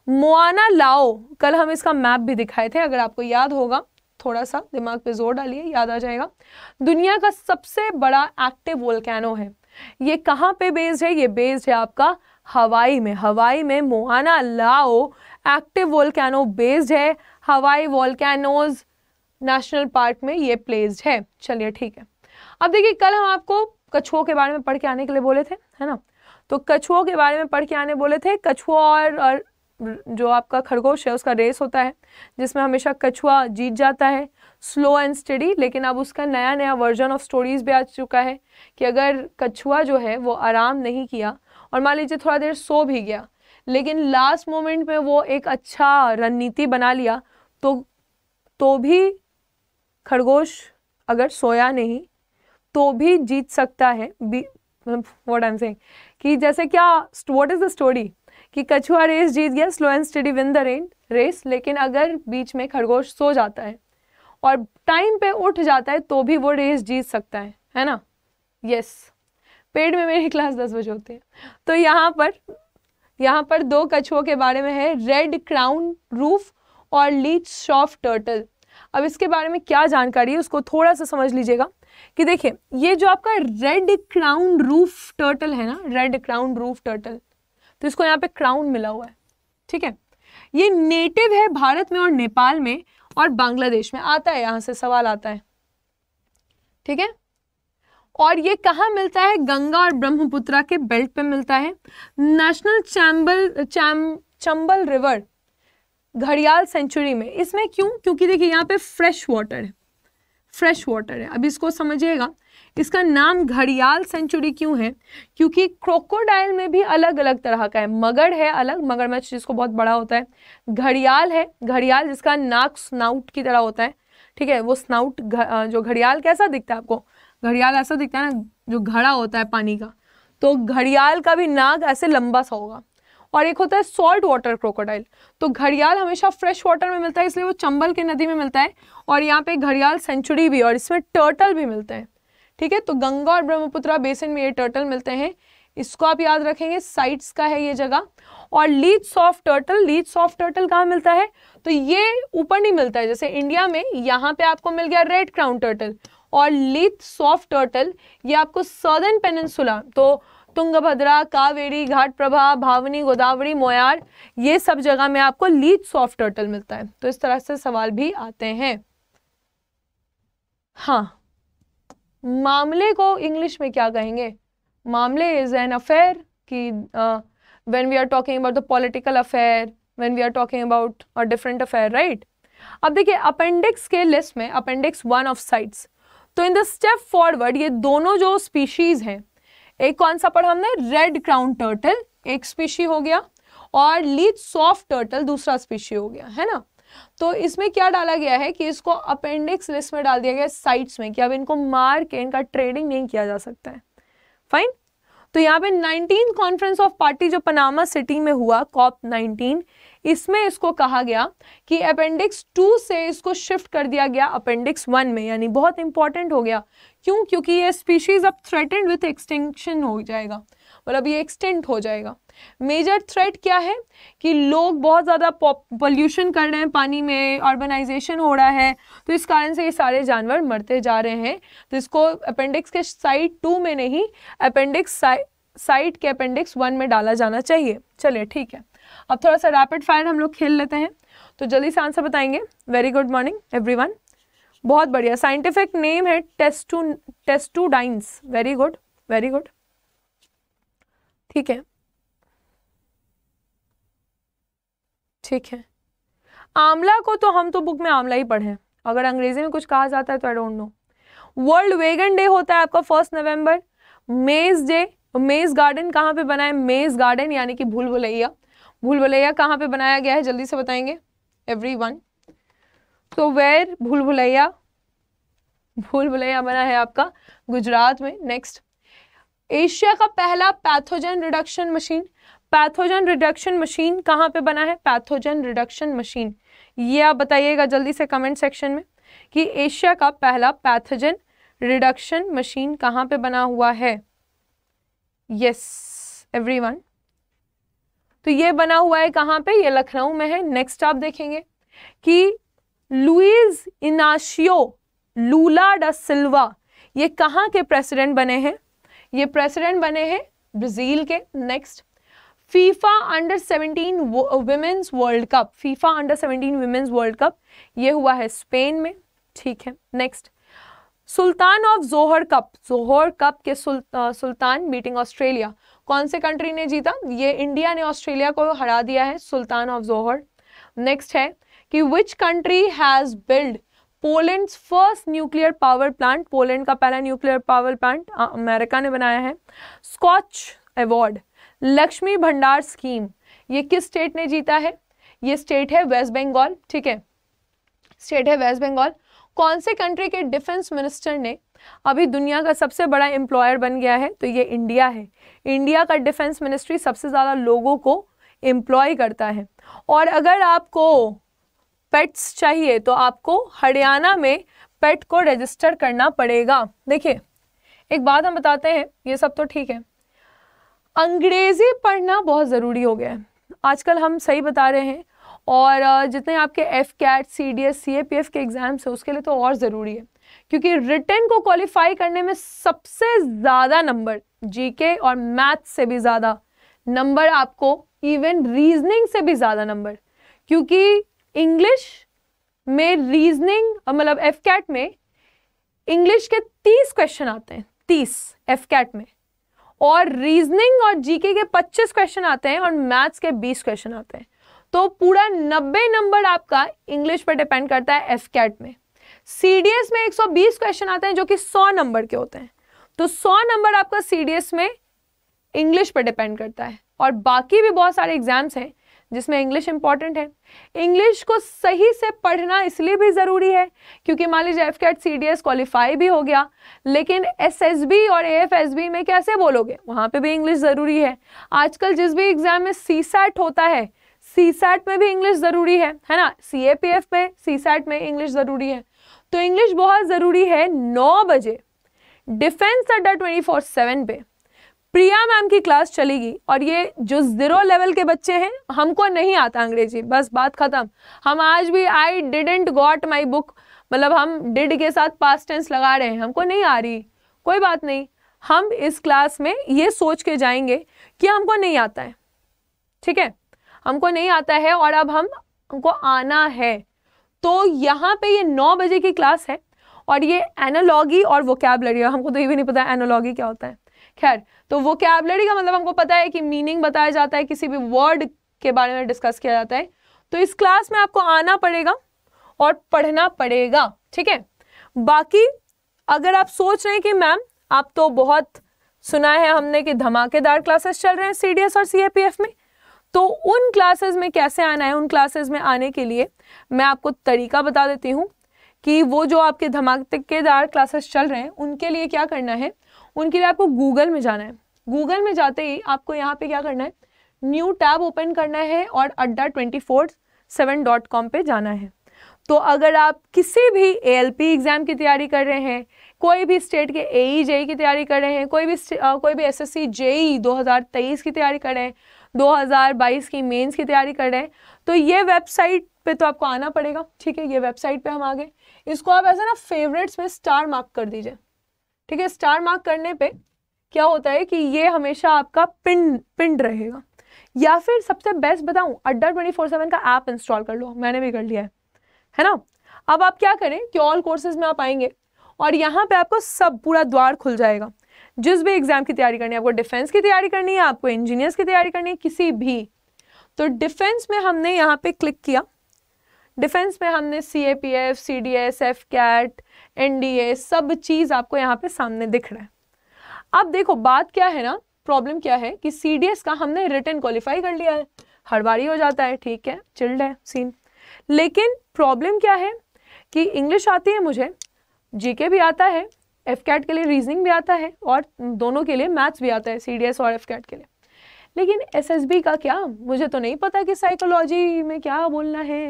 मोआना लाओ कल हम इसका मैप भी दिखाए थे अगर आपको याद होगा थोड़ा सा दिमाग पे जोर डालिए याद आ जाएगा दुनिया का सबसे बड़ा एक्टिव वोल्केनो है ये कहाँ पे बेस्ड है ये बेस्ड है आपका हवाई में हवाई में मोहाना लाओ एक्टिव वोल्केनो बेस्ड है हवाई वोल्केनोज नेशनल पार्क में ये प्लेस्ड है चलिए ठीक है अब देखिए कल हम आपको कछुओं के बारे में पढ़ के आने के लिए बोले थे है ना तो कछुओं के बारे में पढ़ के आने बोले थे कछुआ और, और जो आपका खरगोश है उसका रेस होता है जिसमें हमेशा कछुआ जीत जाता है स्लो एंड स्टडी लेकिन अब उसका नया नया वर्जन ऑफ स्टोरीज़ भी आ चुका है कि अगर कछुआ जो है वो आराम नहीं किया और मान लीजिए थोड़ा देर सो भी गया लेकिन लास्ट मोमेंट में वो एक अच्छा रणनीति बना लिया तो तो भी खरगोश अगर सोया नहीं तो भी जीत सकता है be what I am saying कि जैसे क्या वॉट इज़ द स्टोरी कि कछुआ रेस जीत गया slow and steady win the rain race लेकिन अगर बीच में खरगोश सो जाता है और टाइम पे उठ जाता है तो भी वो रेस जीत सकता है है ना यस पेड़ में मेरी क्लास दस बजे होती है तो यहाँ पर यहाँ पर दो कछुओं के बारे में है रेड क्राउन रूफ और लीच शॉफ टर्टल अब इसके बारे में क्या जानकारी है उसको थोड़ा सा समझ लीजिएगा कि देखिए ये जो आपका रेड क्राउन रूफ टर्टल है ना रेड क्राउन रूफ टर्टल तो इसको यहाँ पे क्राउन मिला हुआ है ठीक है ये नेटिव है भारत में और नेपाल में और बांग्लादेश में आता है यहां से सवाल आता है ठीक है और ये कहाँ मिलता है गंगा और ब्रह्मपुत्रा के बेल्ट पे मिलता है नेशनल चैम्बल चैम चंबल रिवर घड़ियाल सेंचुरी में इसमें क्यों क्योंकि देखिए यहाँ पे फ्रेश वाटर है फ्रेश वाटर है अब इसको समझिएगा इसका नाम घड़ियाल सेंचुरी क्यों है क्योंकि क्रोकोडाइल में भी अलग अलग तरह का है मगर है अलग मगरमच्छ जिसको बहुत बड़ा होता है घड़ियाल है घड़ियाल जिसका नाक स्नाउट की तरह होता है ठीक है वो स्नाउट घ, जो घड़ियाल कैसा दिखता है आपको घड़ियाल ऐसा दिखता है ना जो घड़ा होता है पानी का तो घड़ियाल का भी नाक ऐसे लंबा सा होगा और एक होता है सॉल्ट वाटर क्रोकोडाइल तो घड़ियाल हमेशा फ्रेश वाटर में मिलता है इसलिए वो चंबल के नदी में मिलता है और यहाँ पे घड़ियाल सेंचुरी भी और इसमें टर्टल भी मिलते हैं ठीक है तो गंगा और ब्रह्मपुत्रा बेसिन में ये टर्टल मिलते हैं इसको आप याद रखेंगे साइट्स का है ये जगह और Leith's of turtle Leith's of turtle कहाँ मिलता है तो ये ऊपर नहीं मिलता है जैसे इंडिया में यहाँ पे आपको मिल गया रेड क्राउन टर्टल और लीड्स ऑफ टर्टल ये आपको सदर्न पेनसुला तो तुंगभद्रा कावेरी घाट प्रभा भावनी गोदावरी मोयार ये सब जगह में आपको लीड्स ऑफ टर्टल मिलता है तो इस तरह से सवाल भी आते हैं हाँ मामले को इंग्लिश में क्या कहेंगे मामले इज एन अफेयर कि when we are talking about the political affair when we are talking about a different affair right अब देखिए अपेंडिक्स के लिस्ट में अपेंडिक्स वन ऑफ साइट्स तो इन द स्टेप फॉरवर्ड ये दोनों जो स्पीशीज हैं एक कौन सा पढ़ा हमने रेड क्राउन टर्टल एक स्पीशी हो गया और लीच सॉफ्ट टर्टल दूसरा स्पीशी हो गया है ना तो इसमें क्या डाला गया है कि इसको अपेंडिक्स लिस्ट में डाल दिया गया साइट्स में कि अब इनको मार के इनका ट्रेडिंग नहीं किया जा सकता है फाइन तो यहाँ पे नाइनटीन कॉन्फ्रेंस ऑफ पार्टी जो पनामा सिटी में हुआ कॉप 19 इसमें इसको कहा गया कि अपेंडिक्स टू से इसको शिफ्ट कर दिया गया अपेंडिक्स वन में यानी बहुत इंपॉर्टेंट हो गया क्यों क्योंकि ये स्पीशीज अब थ्रेटेंड विथ एक्सटेंशन हो जाएगा और अब ये एक्सटेंड हो जाएगा मेजर थ्रेट क्या है कि लोग बहुत ज़्यादा पॉल्यूशन कर रहे हैं पानी में अर्बनाइजेशन हो रहा है तो इस कारण से ये सारे जानवर मरते जा रहे हैं तो इसको अपेंडिक्स के साइड टू में नहीं अपेंडिक्स साइड के अपेंडिक्स वन में डाला जाना चाहिए चलिए ठीक है अब थोड़ा सा रैपिड फायर हम लोग खेल लेते हैं तो जल्दी से आंसर बताएंगे वेरी गुड मॉर्निंग एवरी बहुत बढ़िया साइंटिफिक नेम है टेस्टू testudines very good very good ठीक है ठीक है आमला को तो हम तो बुक में आमला ही पढ़े अगर अंग्रेजी में कुछ कहा जाता है तो I don't know world vegan day होता है आपका फर्स्ट नवंबर मेज डे मेज गार्डन कहाँ पे बना है मेज गार्डन यानी कि भूल भुलैया भूल भुलैया कहाँ पे बनाया गया है जल्दी से बताएंगे एवरी वन तो वेर भूल भुलैया भूल भुलैया बना है आपका गुजरात में नेक्स्ट एशिया का पहला pathogen reduction machine pathogen reduction machine कहाँ पे बना है पैथोजन रिडक्शन मशीन ये आप बताइएगा जल्दी से कमेंट सेक्शन में कि एशिया का पहला पैथोजन रिडक्शन मशीन कहाँ पे बना हुआ है यस एवरीवन तो ये बना हुआ है कहाँ पे ये लखनऊ में है नेक्स्ट आप देखेंगे कि लुइज इनाशियो लूला डा सिल्वा ये कहाँ के प्रेसिडेंट बने हैं ये प्रेसिडेंट बने हैं ब्राज़ील के next FIFA under 17 women's world cup FIFA under 17 women's world cup ये हुआ है स्पेन में ठीक है next sultan of Johor cup Johor cup के सुल, आ, सुल्तान बीटिंग ऑस्ट्रेलिया कौन से कंट्री ने जीता ये इंडिया ने ऑस्ट्रेलिया को हरा दिया है सुल्तान ऑफ जोहर नेक्स्ट है कि which country has build Poland first nuclear power plant Poland का पहला न्यूक्लियर पावर प्लांट अमेरिका ने बनाया है स्कॉच अवार्ड लक्ष्मी भंडार स्कीम ये किस स्टेट ने जीता है ये स्टेट है वेस्ट बंगाल ठीक है स्टेट है वेस्ट बंगाल कौन से कंट्री के डिफेंस मिनिस्टर ने अभी दुनिया का सबसे बड़ा एम्प्लॉयर बन गया है तो ये इंडिया है इंडिया का डिफेंस मिनिस्ट्री सबसे ज़्यादा लोगों को एम्प्लॉय करता है और अगर आपको पेट्स चाहिए तो आपको हरियाणा में पेट को रजिस्टर करना पड़ेगा देखिए एक बात हम बताते हैं ये सब तो ठीक है अंग्रेज़ी पढ़ना बहुत ज़रूरी हो गया है आजकल हम सही बता रहे हैं और जितने आपके AFCAT C D S C A P F के एग्ज़ाम्स हैं उसके लिए तो और ज़रूरी है क्योंकि रिटर्न को क्वालिफाई करने में सबसे ज़्यादा नंबर जीके और मैथ से भी ज़्यादा नंबर आपको इवन रीजनिंग से भी ज़्यादा नंबर क्योंकि इंग्लिश में रीजनिंग मतलब एफ कैट में इंग्लिश के तीस क्वेश्चन आते हैं तीस एफ कैट में और रीजनिंग और जीके के पच्चीस क्वेश्चन आते हैं और मैथ्स के बीस क्वेश्चन आते हैं तो पूरा नब्बे नंबर आपका इंग्लिश पर डिपेंड करता है एफ कैट में सी डी एस में एक सौ बीस क्वेश्चन आते हैं जो कि सौ नंबर के होते हैं तो सौ नंबर आपका सी डी एस में इंग्लिश पर डिपेंड करता है और बाकी भी बहुत सारे एग्जाम्स हैं जिसमें इंग्लिश इंपॉर्टेंट है इंग्लिश को सही से पढ़ना इसलिए भी ज़रूरी है क्योंकि मान लीजिए AFCAT C D S qualify भी हो गया लेकिन एस एस बी और ए एफ एस बी में कैसे बोलोगे वहाँ पे भी इंग्लिश ज़रूरी है आजकल जिस भी एग्ज़ाम में सी सैट होता है सी सैट में भी इंग्लिश ज़रूरी है है ना सी ए पी एफ में सी सैट में इंग्लिश ज़रूरी है तो इंग्लिश बहुत ज़रूरी है नौ बजे defence Adda twenty four seven पे प्रिया मैम की क्लास चलेगी और ये जो ज़ीरो लेवल के बच्चे हैं हमको नहीं आता अंग्रेजी बस बात ख़त्म हम आज भी I didn't got my book मतलब हम डिड के साथ पास टेंस लगा रहे हैं हमको नहीं आ रही कोई बात नहीं हम इस क्लास में ये सोच के जाएंगे कि हमको नहीं आता है ठीक है हमको नहीं आता है और अब हम हमको आना है तो यहाँ पे ये नौ बजे की क्लास है और ये एनोलॉगी और वो वोकेबलरी हमको तो ये भी नहीं पता एनोलॉगी क्या होता है खैर तो वो कैबलरी का मतलब हमको पता है कि मीनिंग बताया जाता है किसी भी वर्ड के बारे में डिस्कस किया जाता है तो इस क्लास में आपको आना पड़ेगा और पढ़ना पड़ेगा ठीक है बाकी अगर आप सोच रहे हैं कि मैम आप तो बहुत सुना है हमने कि धमाकेदार क्लासेस चल रहे हैं सी और सी में तो उन क्लासेस में कैसे आना है उन क्लासेस में आने के लिए मैं आपको तरीका बता देती हूँ कि वो जो आपके धमाकेदार क्लासेस चल रहे हैं उनके लिए क्या करना है उनके लिए आपको गूगल में जाना है गूगल में जाते ही आपको यहाँ पे क्या करना है न्यू टैब ओपन करना है और Adda twenty four seven dot com पर जाना है तो अगर आप किसी भी ए एग्ज़ाम की तैयारी कर रहे हैं कोई भी स्टेट के ए ई e की तैयारी कर रहे हैं कोई भी आ, कोई भी एस एस सी जेई तेईस की तैयारी कर रहे हैं दो हज़ार बाईस की मेन्स की तैयारी कर रहे हैं तो ये वेबसाइट पे तो आपको आना पड़ेगा ठीक है ये वेबसाइट पे हम आ गए इसको आप ऐसा ना फेवरेट्स में स्टार मार्क कर दीजिए ठीक है स्टार मार्क करने पे क्या होता है कि ये हमेशा आपका पिन पिंड रहेगा या फिर सबसे बेस्ट बताऊं अड्डा ट्वेंटी फोर सेवन का ऐप इंस्टॉल कर लो मैंने भी कर लिया है है ना अब आप क्या करें कि ऑल कोर्सेज में आप आएंगे और यहाँ पे आपको सब पूरा द्वार खुल जाएगा जिस भी एग्ज़ाम की तैयारी करनी है आपको डिफेंस की तैयारी करनी है आपको इंजीनियर्स की तैयारी करनी है किसी भी तो डिफेंस में हमने यहाँ पे क्लिक किया डिफेंस में हमने C A P F C D S AFCAT N D A सब चीज़ आपको यहाँ पे सामने दिख रहा है अब देखो बात क्या है ना प्रॉब्लम क्या है कि सी डी एस का हमने रिटर्न क्वालिफाई कर लिया है हर बार ही हो जाता है ठीक है चिल्ड है सीन लेकिन प्रॉब्लम क्या है कि इंग्लिश आती है मुझे जी के भी आता है एफ कैट के लिए रीजनिंग भी आता है और दोनों के लिए मैथ्स भी आता है सी डी एस और एफ कैट के लिए लेकिन एस एस बी का क्या मुझे तो नहीं पता कि साइकोलॉजी में क्या बोलना है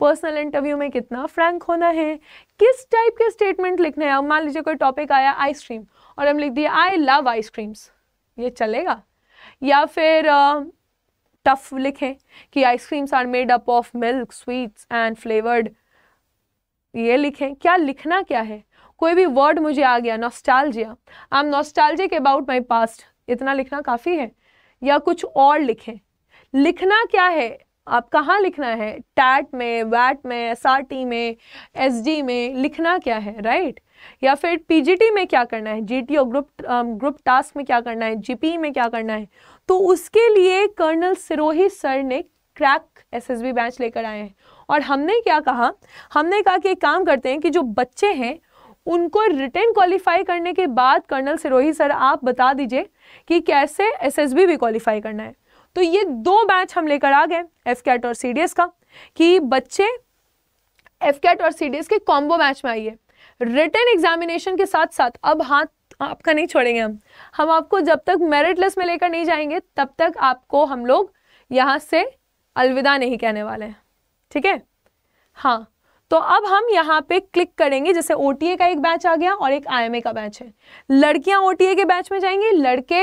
पर्सनल इंटरव्यू में कितना फ्रैंक होना है किस टाइप के स्टेटमेंट लिखने हैं अब मान लीजिए कोई टॉपिक आया आइसक्रीम और हम लिख दिए आई लव आइसक्रीम्स ये चलेगा या फिर टफ uh, लिखें कि ice creams are made up of milk sweets and flavoured ये लिखें क्या लिखना क्या है कोई भी वर्ड मुझे आ गया nostalgia I am nostalgic about my past इतना लिखना काफ़ी है या कुछ और लिखें लिखना क्या है आप कहाँ लिखना है टैट में वैट में एस में एस में लिखना क्या है राइट या फिर पीजीटी में क्या करना है जीटीओ ग्रुप ग्रुप टास्क में क्या करना है जीपी e में क्या करना है तो उसके लिए कर्नल सिरोही सर ने क्रैक एसएसबी बैच लेकर आए हैं और हमने क्या कहा हमने कहा कि एक काम करते हैं कि जो बच्चे हैं उनको रिटर्न क्वालिफाई करने के बाद कर्नल सिरोही सर आप बता दीजिए कि कैसे बी भी क्वालिफाई करना है तो ये दो बैच हम लेकर आ गए एफ कैट और सी का कि बच्चे एफ कैट और सी के कॉम्बो मैच में आइए रिटर्न एग्जामिनेशन के साथ साथ अब हाथ आपका नहीं छोड़ेंगे हम हम आपको जब तक मेरिट लिस्ट में लेकर नहीं जाएंगे तब तक आपको हम लोग यहाँ से अलविदा नहीं कहने वाले हैं ठीक है हाँ तो अब हम यहाँ पे क्लिक करेंगे जैसे ओ का एक बैच आ गया और एक आई का बैच है लड़कियाँ ओ के बैच में जाएंगी लड़के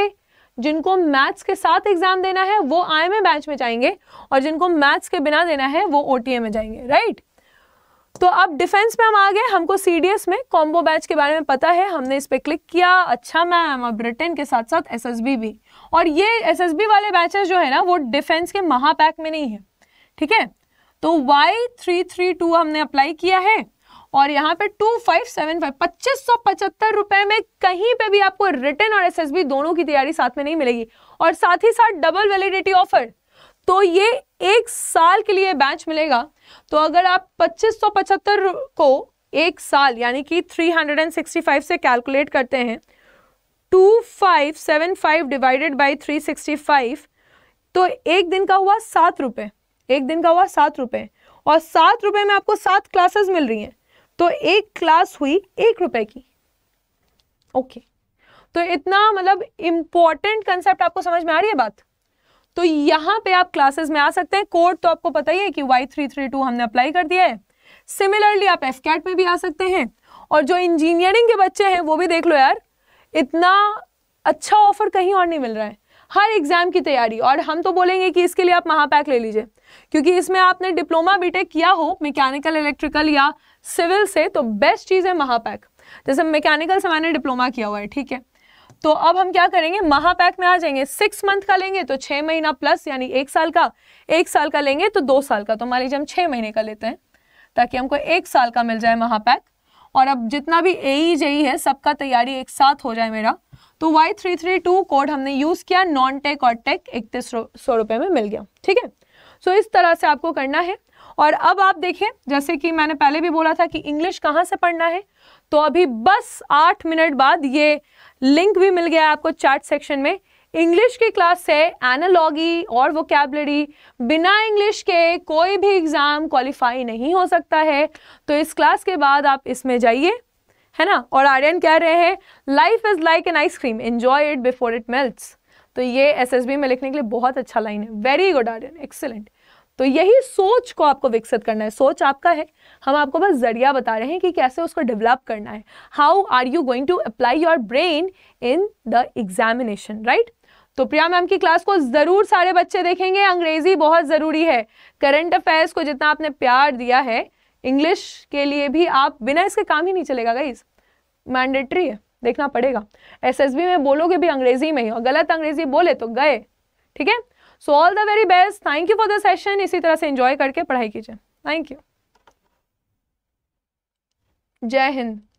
जिनको मैथ्स के साथ एग्जाम देना है वो आई एम बैच में जाएंगे और जिनको मैथ्स के बिना देना है वो ओ में जाएंगे राइट तो अब डिफेंस में हम आ गए हमको सी में कॉम्बो बैच के बारे में पता है हमने इस पर क्लिक किया अच्छा मैम अब ब्रिटेन के साथ साथ एस भी और ये एस वाले बैचेस जो है ना वो डिफेंस के महापैक में नहीं है ठीक है तो वाई थ्री थ्री टू हमने अप्लाई किया है और यहाँ पे टू फाइव सेवन फाइव पच्चीस सौ पचहत्तर रुपए में कहीं पे भी आपको रिटर्न और एसएसबी दोनों की तैयारी साथ में नहीं मिलेगी और साथ ही साथ डबल वैलिडिटी ऑफर तो ये एक साल के लिए बैच मिलेगा तो अगर आप पच्चीस सौ पचहत्तर को एक साल यानी कि 365 से कैलकुलेट करते हैं 2575 डिवाइडेड बाय 365 तो एक दिन का हुआ सात रुपये एक दिन का हुआ सात रुपये और सात रुपये में आपको सात क्लासेस मिल रही हैं तो एक क्लास हुई एक रुपए की ओके तो इतना मतलब इंपॉर्टेंट कंसेप्ट आपको समझ में आ रही है बात तो यहां पे आप क्लासेस में आ सकते हैं कोड तो आपको पता ही है कि वाई थ्री थ्री टू हमने अप्लाई कर दिया है सिमिलरली आप एफ कैट में भी आ सकते हैं और जो इंजीनियरिंग के बच्चे हैं वो भी देख लो यार इतना अच्छा ऑफर कहीं और नहीं मिल रहा है हर एग्जाम की तैयारी और हम तो बोलेंगे कि इसके लिए आप महापैक ले लीजिए क्योंकि इसमें आपने डिप्लोमा बीटेक किया हो मैकेनिकल इलेक्ट्रिकल या सिविल से तो बेस्ट चीज़ है महापैक जैसे मैकेनिकल से मैंने डिप्लोमा किया हुआ है ठीक है तो अब हम क्या करेंगे महापैक में आ जाएंगे सिक्स मंथ का लेंगे तो छः महीना प्लस यानी एक साल का एक साल का लेंगे तो दो साल का तो मान लीजिए हम छः महीने का लेते हैं ताकि हमको एक साल का मिल जाए महापैक और अब जितना भी ए ई जेई है सबका तैयारी एक साथ हो जाए मेरा तो Y three three two code हमने यूज़ किया नॉन टेक और टेक इकतीस सौ रुपये में मिल गया ठीक है सो so, इस तरह से आपको करना है और अब आप देखें जैसे कि मैंने पहले भी बोला था कि इंग्लिश कहाँ से पढ़ना है तो अभी बस आठ मिनट बाद ये लिंक भी मिल गया है आपको चार्ट सेक्शन में इंग्लिश की क्लास से एनालॉगी और वोकेबलरी बिना इंग्लिश के कोई भी एग्ज़ाम क्वालिफाई नहीं हो सकता है तो इस क्लास के बाद आप इसमें जाइए है ना और आर्यन कह रहे हैं life is like an ice cream enjoy it before it melts तो ये एसएसबी में लिखने के लिए बहुत अच्छा लाइन है वेरी गुड आर्यन एक्सेलेंट तो यही सोच को आपको विकसित करना है सोच आपका है हम आपको बस जरिया बता रहे हैं कि कैसे उसको डेवलप करना है how are you going to apply your brain in the examination right तो प्रिया मैम की क्लास को ज़रूर सारे बच्चे देखेंगे अंग्रेज़ी बहुत ज़रूरी है करंट अफेयर्स को जितना आपने प्यार दिया है इंग्लिश के लिए भी आप बिना इसके काम ही नहीं चलेगा गाइज मैंडेटरी है देखना पड़ेगा एसएसबी में बोलोगे भी अंग्रेजी में ही और गलत अंग्रेजी बोले तो गए ठीक है so all the very best thank you for the session इसी तरह से इंजॉय करके पढ़ाई कीजिए थैंक यू जय हिंद